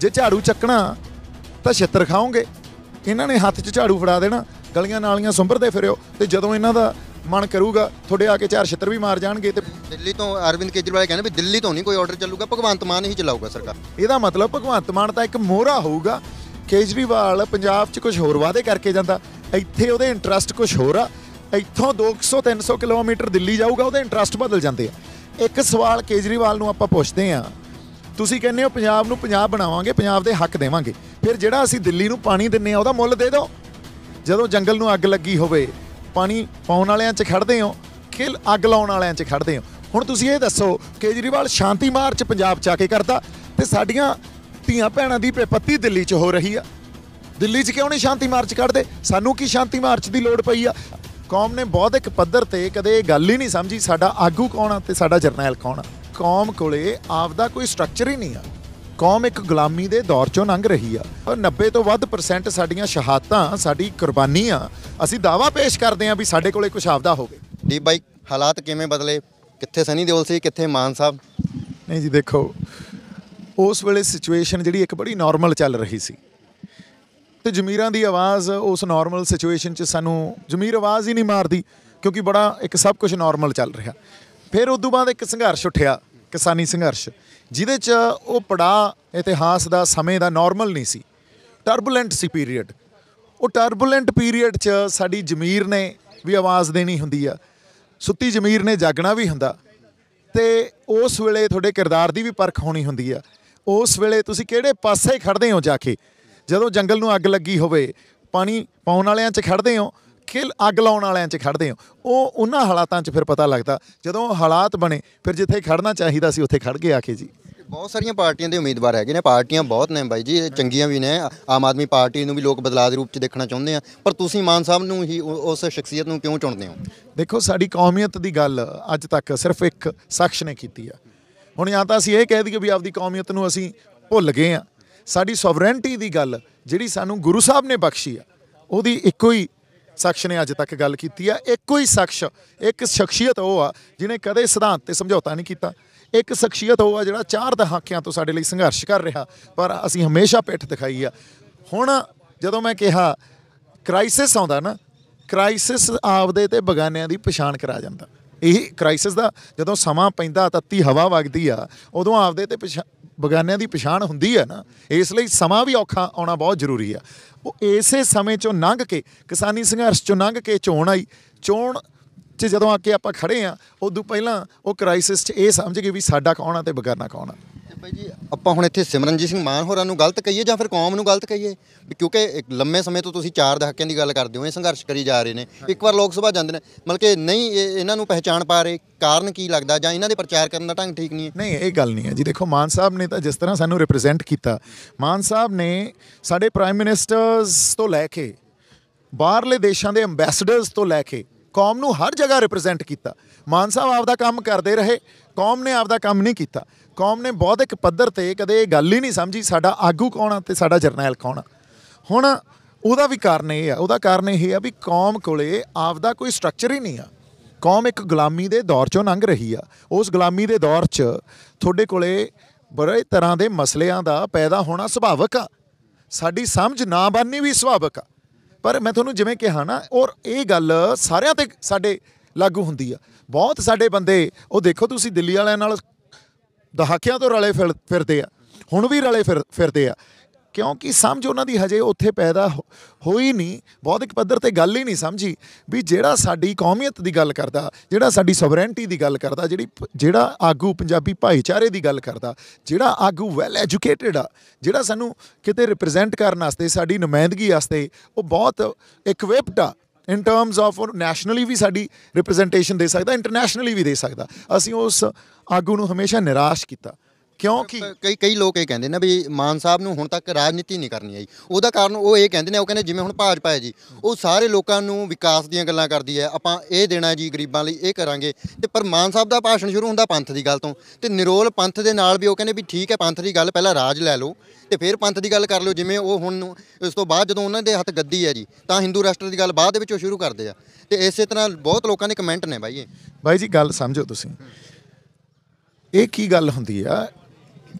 ਜੇ ਝਾੜੂ ਚੱਕਣਾ ਤਾਂ ਛਿੱਤਰ ਖਾਓਗੇ ਇਹਨਾਂ ਨੇ ਹੱਥ 'ਚ ਝਾੜੂ ਫੜਾ ਦੇਣਾ ਗਲੀਆਂ ਨਾਲੀਆਂ ਸੁੰਭਰਦੇ ਫਿਰਿਓ ਤੇ ਜਦੋਂ ਇਹਨਾਂ ਦਾ ਮਨ ਕਰੂਗਾ ਤੁਹਾਡੇ ਆ ਕੇ ਚਾਰ ਛਿੱਤਰ ਵੀ ਮਾਰ ਜਾਣਗੇ ਤੇ ਦਿੱਲੀ ਤੋਂ ਅਰਵਿੰਦ ਕੇਜਰੀਵਾਲ ਕਹਿੰਦੇ ਵੀ ਦਿੱਲੀ ਤੋਂ ਨਹੀਂ ਕੋਈ ਆਰਡਰ ਚੱਲੂਗਾ ਭਗਵੰਤ ਮਾਨ ਹੀ ਚਲਾਊਗਾ ਸਰਕਾਰ ਇਹਦਾ ਮਤਲਬ ਭਗਵੰਤ ਮਾਨ ਤਾਂ ਇੱਕ ਮੋਹਰਾ ਹੋਊਗਾ ਕੇਜਰੀਵਾਲ ਪੰਜਾਬ 'ਚ ਕੁਝ ਹੋਰ ਵਾਅਦੇ ਕਰਕੇ ਜਾਂਦਾ ਇੱਥੇ ਉਹਦੇ ਇੰਟਰਸਟ ਕੁਝ ਹੋਰ ਆ ਇੱਥੋਂ 200 300 ਕਿਲੋਮੀਟਰ ਦਿੱਲੀ ਜਾਊਗਾ ਉਹਦੇ ਇੰਟਰਸਟ ਬਦਲ ਜਾਂਦੇ ਆ ਇੱਕ ਸਵਾਲ ਕੇਜਰੀਵਾਲ ਨੂੰ ਆਪਾਂ ਪੁੱਛਦੇ ਆ ਤੁਸੀਂ ਕਹਿੰਦੇ ਹੋ ਪੰਜਾਬ ਨੂੰ ਪੰਜਾਬ ਬਣਾਵਾਂਗੇ ਪੰਜਾਬ ਦੇ ਹੱਕ ਦੇਵਾਂਗੇ ਫਿਰ ਜਿਹੜਾ ਅਸੀਂ ਦਿੱਲੀ ਨੂੰ ਪਾਣੀ ਦਿੰਨੇ ਆ ਉਹਦਾ ਮੁੱਲ ਦੇ ਦਿਓ ਜਦੋਂ ਜੰਗਲ ਨੂੰ ਅੱਗ ਲੱਗੀ ਹੋਵੇ ਪਾਣੀ ਪਾਉਣ ਵਾਲਿਆਂ 'ਚ ਖੜਦੇ ਹੋ ਖੇਲ ਅੱਗ ਲਾਉਣ ਵਾਲਿਆਂ 'ਚ ਖੜਦੇ ਹੋ ਹੁਣ ਤੁਸੀਂ ਇਹ ਦੱਸੋ ਕੇਜਰੀਵਾਲ ਸ਼ਾਂਤੀ ਮਾਰਚ ਪੰਜਾਬ 'ਚ ਆ ਕੇ ਕਰਦਾ ਤੇ ਸਾਡੀਆਂ ਧੀਆਂ ਭੈਣਾਂ ਦੀ ਪੇਪੱਤੀ ਦਿੱਲੀ 'ਚ ਹੋ ਰਹੀ ਆ ਦਿੱਲੀ 'ਚ ਕਿਉਂ ਨਹੀਂ ਸ਼ਾਂਤੀ ਮਾਰਚ ਕੱਢਦੇ ਸਾਨੂੰ ਕੀ ਸ਼ਾਂਤੀ ਮਾਰਚ ਦੀ ਲੋੜ ਪਈ ਆ ਕੌਮ ਨੇ ਬਹੁਤ ਇੱਕ ਪੱਧਰ ਤੇ ਕਦੇ ਇਹ ਗੱਲ ਹੀ ਨਹੀਂ ਸਮਝੀ ਸਾਡਾ ਆਗੂ ਕੌਣ ਆ ਤੇ ਸਾਡਾ ਜਰਨੈਲ ਕੌਣ ਆ ਕੌਮ ਕੋਲੇ ਆਪਦਾ ਕੋਈ ਸਟਰਕਚਰ ਹੀ ਨਹੀਂ ਆ ਕੌਮ ਇੱਕ ਗੁਲਾਮੀ ਦੇ ਦੌਰ ਚੋਂ ਲੰਘ ਰਹੀ ਆ 90 ਤੋਂ ਵੱਧ ਪਰਸੈਂਟ ਸਾਡੀਆਂ ਸ਼ਹਾਦਤਾਂ ਸਾਡੀ ਕੁਰਬਾਨੀ ਆ ਅਸੀਂ ਦਾਵਾ ਪੇਸ਼ ਕਰਦੇ ਆ ਵੀ ਸਾਡੇ ਕੋਲੇ ਕੁਝ ਆਪਦਾ ਹੋਵੇ ਦੀ ਬਾਈ ਹਾਲਾਤ ਕਿਵੇਂ ਬਦਲੇ ਕਿੱਥੇ ਸਨੀ ਦਿਓਲ ਸੀ ਕਿੱਥੇ ਮਾਨ ਸਾਹਿਬ ਨਹੀਂ ਜੀ ਦੇਖੋ ਉਸ ਵੇਲੇ ਸਿਚੁਏਸ਼ਨ ਜਿਹੜੀ ਇੱਕ ਬੜੀ ਨਾਰਮਲ ਚੱਲ ਰਹੀ ਸੀ ਤੇ ਜ਼ਮੀਰਾਂ ਦੀ ਆਵਾਜ਼ ਉਸ ਨਾਰਮਲ ਸਿਚੁਏਸ਼ਨ 'ਚ ਸਾਨੂੰ ਜ਼ਮੀਰ ਆਵਾਜ਼ ਹੀ ਨਹੀਂ ਮਾਰਦੀ ਕਿਉਂਕਿ ਬੜਾ ਇੱਕ ਸਭ ਕੁਝ ਨਾਰਮਲ ਚੱਲ ਰਿਹਾ ਫਿਰ ਉਸ ਤੋਂ ਬਾਅਦ ਇੱਕ ਸੰਘਰਸ਼ ਉੱਠਿਆ ਕਿਸਾਨੀ ਸੰਘਰਸ਼ ਜਿਹਦੇ 'ਚ ਉਹ ਪੜਾ ਇਤਿਹਾਸ ਦਾ ਸਮੇਂ ਦਾ ਨਾਰਮਲ ਨਹੀਂ ਸੀ ਟਰਬੂਲੈਂਟ ਸੀ ਪੀਰੀਅਡ ਉਹ ਟਰਬੂਲੈਂਟ ਪੀਰੀਅਡ 'ਚ ਸਾਡੀ ਜ਼ਮੀਰ ਨੇ ਵੀ ਆਵਾਜ਼ ਦੇਣੀ ਹੁੰਦੀ ਆ ਸੁੱਤੀ ਜ਼ਮੀਰ ਨੇ ਜਾਗਣਾ ਵੀ ਹੁੰਦਾ ਤੇ ਉਸ ਵੇਲੇ ਤੁਹਾਡੇ ਕਿਰਦਾਰ ਦੀ ਵੀ ਪਰਖ ਹੋਣੀ ਹੁੰਦੀ ਆ ਉਸ ਵੇਲੇ ਤੁਸੀਂ ਕਿਹੜੇ ਪਾਸੇ ਖੜਦੇ ਹੋ ਜਾ ਕੇ ਜਦੋਂ ਜੰਗਲ ਨੂੰ ਅੱਗ ਲੱਗੀ ਹੋਵੇ ਪਾਣੀ ਪਾਉਣ ਵਾਲਿਆਂ 'ਚ ਖੜਦੇ ਹੋ ਖੇਲ ਅੱਗ ਲਾਉਣ ਵਾਲਿਆਂ 'ਚ ਖੜਦੇ ਹੋ ਉਹ ਉਹਨਾਂ ਹਾਲਾਤਾਂ 'ਚ ਫਿਰ ਪਤਾ ਲੱਗਦਾ ਜਦੋਂ ਹਾਲਾਤ ਬਣੇ ਫਿਰ ਜਿੱਥੇ ਖੜਨਾ ਚਾਹੀਦਾ ਸੀ ਉੱਥੇ ਖੜ ਗਏ ਆਖੇ ਜੀ ਬਹੁਤ ਸਾਰੀਆਂ ਪਾਰਟੀਆਂ ਦੇ ਉਮੀਦਵਾਰ ਹੈਗੇ ਨੇ ਪਾਰਟੀਆਂ ਬਹੁਤ ਨੇ ਬਾਈ ਜੀ ਚੰਗੀਆਂ ਵੀ ਨੇ ਆਮ ਆਦਮੀ ਪਾਰਟੀ ਨੂੰ ਵੀ ਲੋਕ ਬਦਲਾਅ ਦੇ ਰੂਪ 'ਚ ਦੇਖਣਾ ਚਾਹੁੰਦੇ ਆ ਪਰ ਤੁਸੀਂ ਮਾਨ ਸਾਹਿਬ ਨੂੰ ਹੀ ਉਸ ਸ਼ਖਸੀਅਤ ਨੂੰ ਕਿਉਂ ਚੁਣਦੇ ਹੋ ਦੇਖੋ ਸਾਡੀ ਕੌਮੀਅਤ ਦੀ ਗੱਲ ਅੱਜ ਤੱਕ ਸਿਰਫ ਇੱਕ ਸ਼ਖਸ ਨੇ ਕੀਤੀ ਆ ਹੁਣ ਜਾਂ ਤਾਂ ਅਸੀਂ ਇਹ ਕਹਿ ਦਈਏ ਵੀ ਆਪਦੀ ਕੌਮੀਅਤ ਨੂੰ ਅਸੀਂ ਭੁੱਲ ਗਏ ਆ ਸਾਡੀ ਸੋਵਰੈਂਟੀ ਦੀ ਗੱਲ ਜਿਹੜੀ ਸਾਨੂੰ ਗੁਰੂ ਸਾਹਿਬ ਨੇ ਬਖਸ਼ੀ ਆ ਉਹਦੀ ਇੱਕੋ ਹੀ ਸ਼ਖਸ ਨੇ ਅੱਜ ਤੱਕ ਗੱਲ ਕੀਤੀ ਆ ਇੱਕੋ ਹੀ ਸ਼ਖਸ ਇੱਕ ਸ਼ਖਸੀਅਤ ਉਹ ਆ ਜਿਹਨੇ ਕਦੇ ਸਿਧਾਂਤ ਤੇ ਸਮਝੌਤਾ ਨਹੀਂ ਕੀਤਾ ਇੱਕ ਸ਼ਖਸੀਅਤ ਉਹ ਆ ਜਿਹੜਾ ਚਾਰ ਦਹਾਕਿਆਂ ਤੋਂ ਸਾਡੇ ਲਈ ਸੰਘਰਸ਼ ਕਰ ਰਿਹਾ ਪਰ ਅਸੀਂ ਹਮੇਸ਼ਾ ਪਿੱਠ ਦਿਖਾਈ ਆ ਹੁਣ ਜਦੋਂ ਮੈਂ ਕਿਹਾ ਕ੍ਰਾਈਸਿਸ ਆਉਂਦਾ ਨਾ ਕ੍ਰਾਈਸਿਸ ਆਪਦੇ ਤੇ ਬਗਾਨਿਆਂ ਦੀ ਪਛਾਣ ਕਰਾ ਜਾਂਦਾ ਇਹ ਕ੍ਰਾਈਸਿਸ ਦਾ ਜਦੋਂ ਸਮਾਂ ਪੈਂਦਾ ਤੱਤੀ ਹਵਾ ਵਗਦੀ ਆ ਉਦੋਂ ਆਪਦੇ ਤੇ ਬਗਾਨਿਆਂ ਦੀ ਪਛਾਣ ਹੁੰਦੀ ਆ ਨਾ ਇਸ ਲਈ ਸਮਾਂ ਵੀ ਔਖਾ ਆਉਣਾ ਬਹੁਤ ਜ਼ਰੂਰੀ ਆ ਉਹ ਇਸੇ ਸਮੇਂ ਚੋਂ ਲੰਘ ਕੇ ਕਿਸਾਨੀ ਸੰਘਰਸ਼ ਚੋਂ ਲੰਘ ਕੇ ਚੋਣ ਆਈ ਚੋਣ ਚ ਜਦੋਂ ਆ ਕੇ ਆਪਾਂ ਖੜੇ ਆ ਉਦੋਂ ਪਹਿਲਾਂ ਉਹ ਕ੍ਰਾਈਸਿਸ 'ਚ ਇਹ ਸਮਝ ਗਏ ਵੀ ਸਾਡਾ ਕੌਣ ਆ ਤੇ ਬਗਾਨਾ ਕੌਣ ਆ ਬਾਈ ਜੀ ਆਪਾਂ ਹੁਣ ਇੱਥੇ ਸਿਮਰਨਜੀਤ ਸਿੰਘ ਮਾਨ ਹੋਰਾਂ ਨੂੰ ਗਲਤ ਕਹੀਏ ਜਾਂ ਫਿਰ ਕੌਮ ਨੂੰ ਗਲਤ ਕਹੀਏ ਵੀ ਕਿਉਂਕਿ ਇੱਕ ਲੰਮੇ ਸਮੇਂ ਤੋਂ ਤੁਸੀਂ ਚਾਰ ਦਹਾਕਿਆਂ ਦੀ ਗੱਲ ਕਰਦੇ ਹੋ ਇਹ ਸੰਘਰਸ਼ ਕਰੀ ਜਾ ਰਹੇ ਨੇ ਇੱਕ ਵਾਰ ਲੋਕ ਸਭਾ ਜਾਂਦੇ ਨੇ ਮਤਲਬ ਕਿ ਨਹੀਂ ਇਹ- ਇਹਨਾਂ ਨੂੰ ਪਹਿਚਾਣ ਪਾ ਰਹੇ ਕਾਰਨ ਕੀ ਲੱਗਦਾ ਜਾਂ ਇਹਨਾਂ ਦੇ ਪ੍ਰਚਾਰ ਕਰਨ ਦਾ ਢੰਗ ਠੀਕ ਨਹੀਂ ਹੈ ਨਹੀਂ ਇਹ ਗੱਲ ਨਹੀਂ ਹੈ ਜੀ ਦੇਖੋ ਮਾਨ ਸਾਹਿਬ ਨੇ ਤਾਂ ਜਿਸ ਤਰ੍ਹਾਂ ਸਾਨੂੰ ਰਿਪਰੈਜ਼ੈਂਟ ਕੀਤਾ ਮਾਨ ਸਾਹਿਬ ਨੇ ਸਾਡੇ ਪ੍ਰਾਈਮ ਮਿਨਿਸਟਰਸ ਤੋਂ ਲੈ ਕੇ ਬਾਹਰਲੇ ਦੇਸ਼ਾਂ ਦੇ ਐਮਬੈਸਡਰਸ ਤੋਂ ਲੈ ਕੇ ਕੌਮ ਨੂੰ ਹਰ ਜਗ੍ਹਾ ਰਿਪਰੈਜ਼ੈਂਟ ਕੀਤਾ ਮਾਨ ਸਾਹਿਬ ਆਪਦਾ ਕੰਮ ਕਰਦੇ ਰਹੇ ਕੌਮ ਨੇ ਆਪਦਾ ਕੰਮ ਨਹੀਂ ਕੀਤਾ ਕੌਮ ਨੇ ਬੌਧਿਕ ਪੱਧਰ ਤੇ ਕਦੇ ਇਹ ਗੱਲ ਹੀ ਨਹੀਂ ਸਮਝੀ ਸਾਡਾ ਆਗੂ ਕੌਣ ਆ ਤੇ ਸਾਡਾ ਜਰਨੈਲ ਕੌਣ ਆ ਹੁਣ ਉਹਦਾ ਵੀ ਕਾਰਨ ਇਹ ਆ ਉਹਦਾ ਕਾਰਨ ਇਹ ਆ ਵੀ ਕੌਮ ਕੋਲੇ ਆਪਦਾ ਕੋਈ ਸਟਰਕਚਰ ਹੀ ਨਹੀਂ ਆ ਕੌਮ ਇੱਕ ਗੁਲਾਮੀ ਦੇ ਦੌਰ ਚੋਂ ਲੰਘ ਰਹੀ ਆ ਉਸ ਗੁਲਾਮੀ ਦੇ ਦੌਰ 'ਚ ਤੁਹਾਡੇ ਕੋਲੇ ਬੜੇ ਤਰ੍ਹਾਂ ਦੇ ਮਸਲਿਆਂ ਦਾ ਪੈਦਾ ਹੋਣਾ ਸੁਭਾਵਿਕ ਆ ਸਾਡੀ ਸਮਝ ਨਾ ਬਣਨੀ ਵੀ ਸੁਭਾਵਿਕ ਆ ਪਰ ਮੈਂ ਤੁਹਾਨੂੰ ਜਿਵੇਂ ਕਿਹਾ ਨਾ ਔਰ ਇਹ ਗੱਲ ਸਾਰਿਆਂ ਤੇ ਸਾਡੇ ਲਾਗੂ ਹੁੰਦੀ ਆ ਬਹੁਤ ਸਾਡੇ ਬੰਦੇ ਉਹ ਦੇਖੋ ਤੁਸੀਂ ਦਿੱਲੀ ਵਾਲਿਆਂ ਨਾਲ ਦਹਾਕਿਆਂ ਤੋਂ ਰਲੇ ਫਿਰਦੇ ਆ ਹੁਣ ਵੀ ਰਲੇ ਫਿਰਦੇ ਆ ਕਿਉਂਕਿ ਸਮਝ ਉਹਨਾਂ ਦੀ ਹਜੇ ਉੱਥੇ ਪੈਦਾ ਹੋਈ ਨਹੀਂ ਬੌਧਿਕ ਪੱਧਰ ਤੇ ਗੱਲ ਹੀ ਨਹੀਂ ਸਮਝੀ ਵੀ ਜਿਹੜਾ ਸਾਡੀ ਕੌਮੀਅਤ ਦੀ ਗੱਲ ਕਰਦਾ ਜਿਹੜਾ ਸਾਡੀ ਸੋਵਰੈਂਟੀ ਦੀ ਗੱਲ ਕਰਦਾ ਜਿਹੜੀ ਜਿਹੜਾ ਆਗੂ ਪੰਜਾਬੀ ਭਾਈਚਾਰੇ ਦੀ ਗੱਲ ਕਰਦਾ ਜਿਹੜਾ ਆਗੂ ਵੈਲ ਐਜੂਕੇਟਿਡ ਆ ਜਿਹੜਾ ਸਾਨੂੰ ਕਿਤੇ ਰਿਪਰੈਜ਼ੈਂਟ ਕਰਨ ਵਾਸਤੇ ਸਾਡੀ ਨੁਮਾਇੰਦਗੀ ਵਾਸਤੇ ਉਹ ਬਹੁਤ ਇਕਵਿਪਡ ਆ ਇਨ ਟਰਮਸ ਆਫ ਨੈਸ਼ਨਲੀ ਵੀ ਸਾਡੀ ਰਿਪਰੈਜ਼ੈਂਟੇਸ਼ਨ ਦੇ ਸਕਦਾ ਇੰਟਰਨੈਸ਼ਨਲੀ ਵੀ ਦੇ ਸਕਦਾ ਅਸੀਂ ਉਸ ਆਗੂ ਨੂੰ ਹਮੇਸ਼ਾ ਨਿਰਾਸ਼ ਕੀਤਾ ਕਿਉਂਕਿ ਕਈ ਕਈ ਲੋਕ ਇਹ ਕਹਿੰਦੇ ਨੇ ਵੀ ਮਾਨ ਸਾਹਿਬ ਨੂੰ ਹੁਣ ਤੱਕ ਰਾਜਨੀਤੀ ਨਹੀਂ ਕਰਨੀ ਆਈ ਉਹਦਾ ਕਾਰਨ ਉਹ ਇਹ ਕਹਿੰਦੇ ਨੇ ਉਹ ਕਹਿੰਦੇ ਜਿਵੇਂ ਹੁਣ ਭਾਜਪਾ ਹੈ ਜੀ ਉਹ ਸਾਰੇ ਲੋਕਾਂ ਨੂੰ ਵਿਕਾਸ ਦੀਆਂ ਗੱਲਾਂ ਕਰਦੀ ਹੈ ਆਪਾਂ ਇਹ ਦੇਣਾ ਜੀ ਗਰੀਬਾਂ ਲਈ ਇਹ ਕਰਾਂਗੇ ਤੇ ਪਰ ਮਾਨ ਸਾਹਿਬ ਦਾ ਭਾਸ਼ਣ ਸ਼ੁਰੂ ਹੁੰਦਾ ਪੰਥ ਦੀ ਗੱਲ ਤੋਂ ਤੇ ਨਿਰੋਲ ਪੰਥ ਦੇ ਨਾਲ ਵੀ ਉਹ ਕਹਿੰਦੇ ਵੀ ਠੀਕ ਹੈ ਪੰਥ ਦੀ ਗੱਲ ਪਹਿਲਾਂ ਰਾਜ ਲੈ ਲਓ ਤੇ ਫਿਰ ਪੰਥ ਦੀ ਗੱਲ ਕਰ ਲਓ ਜਿਵੇਂ ਉਹ ਹੁਣ ਇਸ ਤੋਂ ਬਾਅਦ ਜਦੋਂ ਉਹਨਾਂ ਦੇ ਹੱਥ ਗੱਦੀ ਹੈ ਜੀ ਤਾਂ ਹਿੰਦੂ ਰਾਸ਼ਟਰ ਦੀ ਗੱਲ ਬਾਅਦ ਦੇ ਵਿੱਚ ਉਹ ਸ਼ੁਰੂ ਕਰਦੇ ਆ ਤੇ ਇਸੇ ਤਰ੍ਹਾਂ ਬਹੁਤ ਲੋਕਾਂ ਦੇ ਕਮੈਂਟ ਨੇ ਬਾਈ ਇਹ ਬਾਈ ਜੀ ਗੱਲ ਸਮਝੋ ਤੁਸੀਂ ਇਹ ਕੀ ਗੱਲ ਹੁੰਦੀ ਆ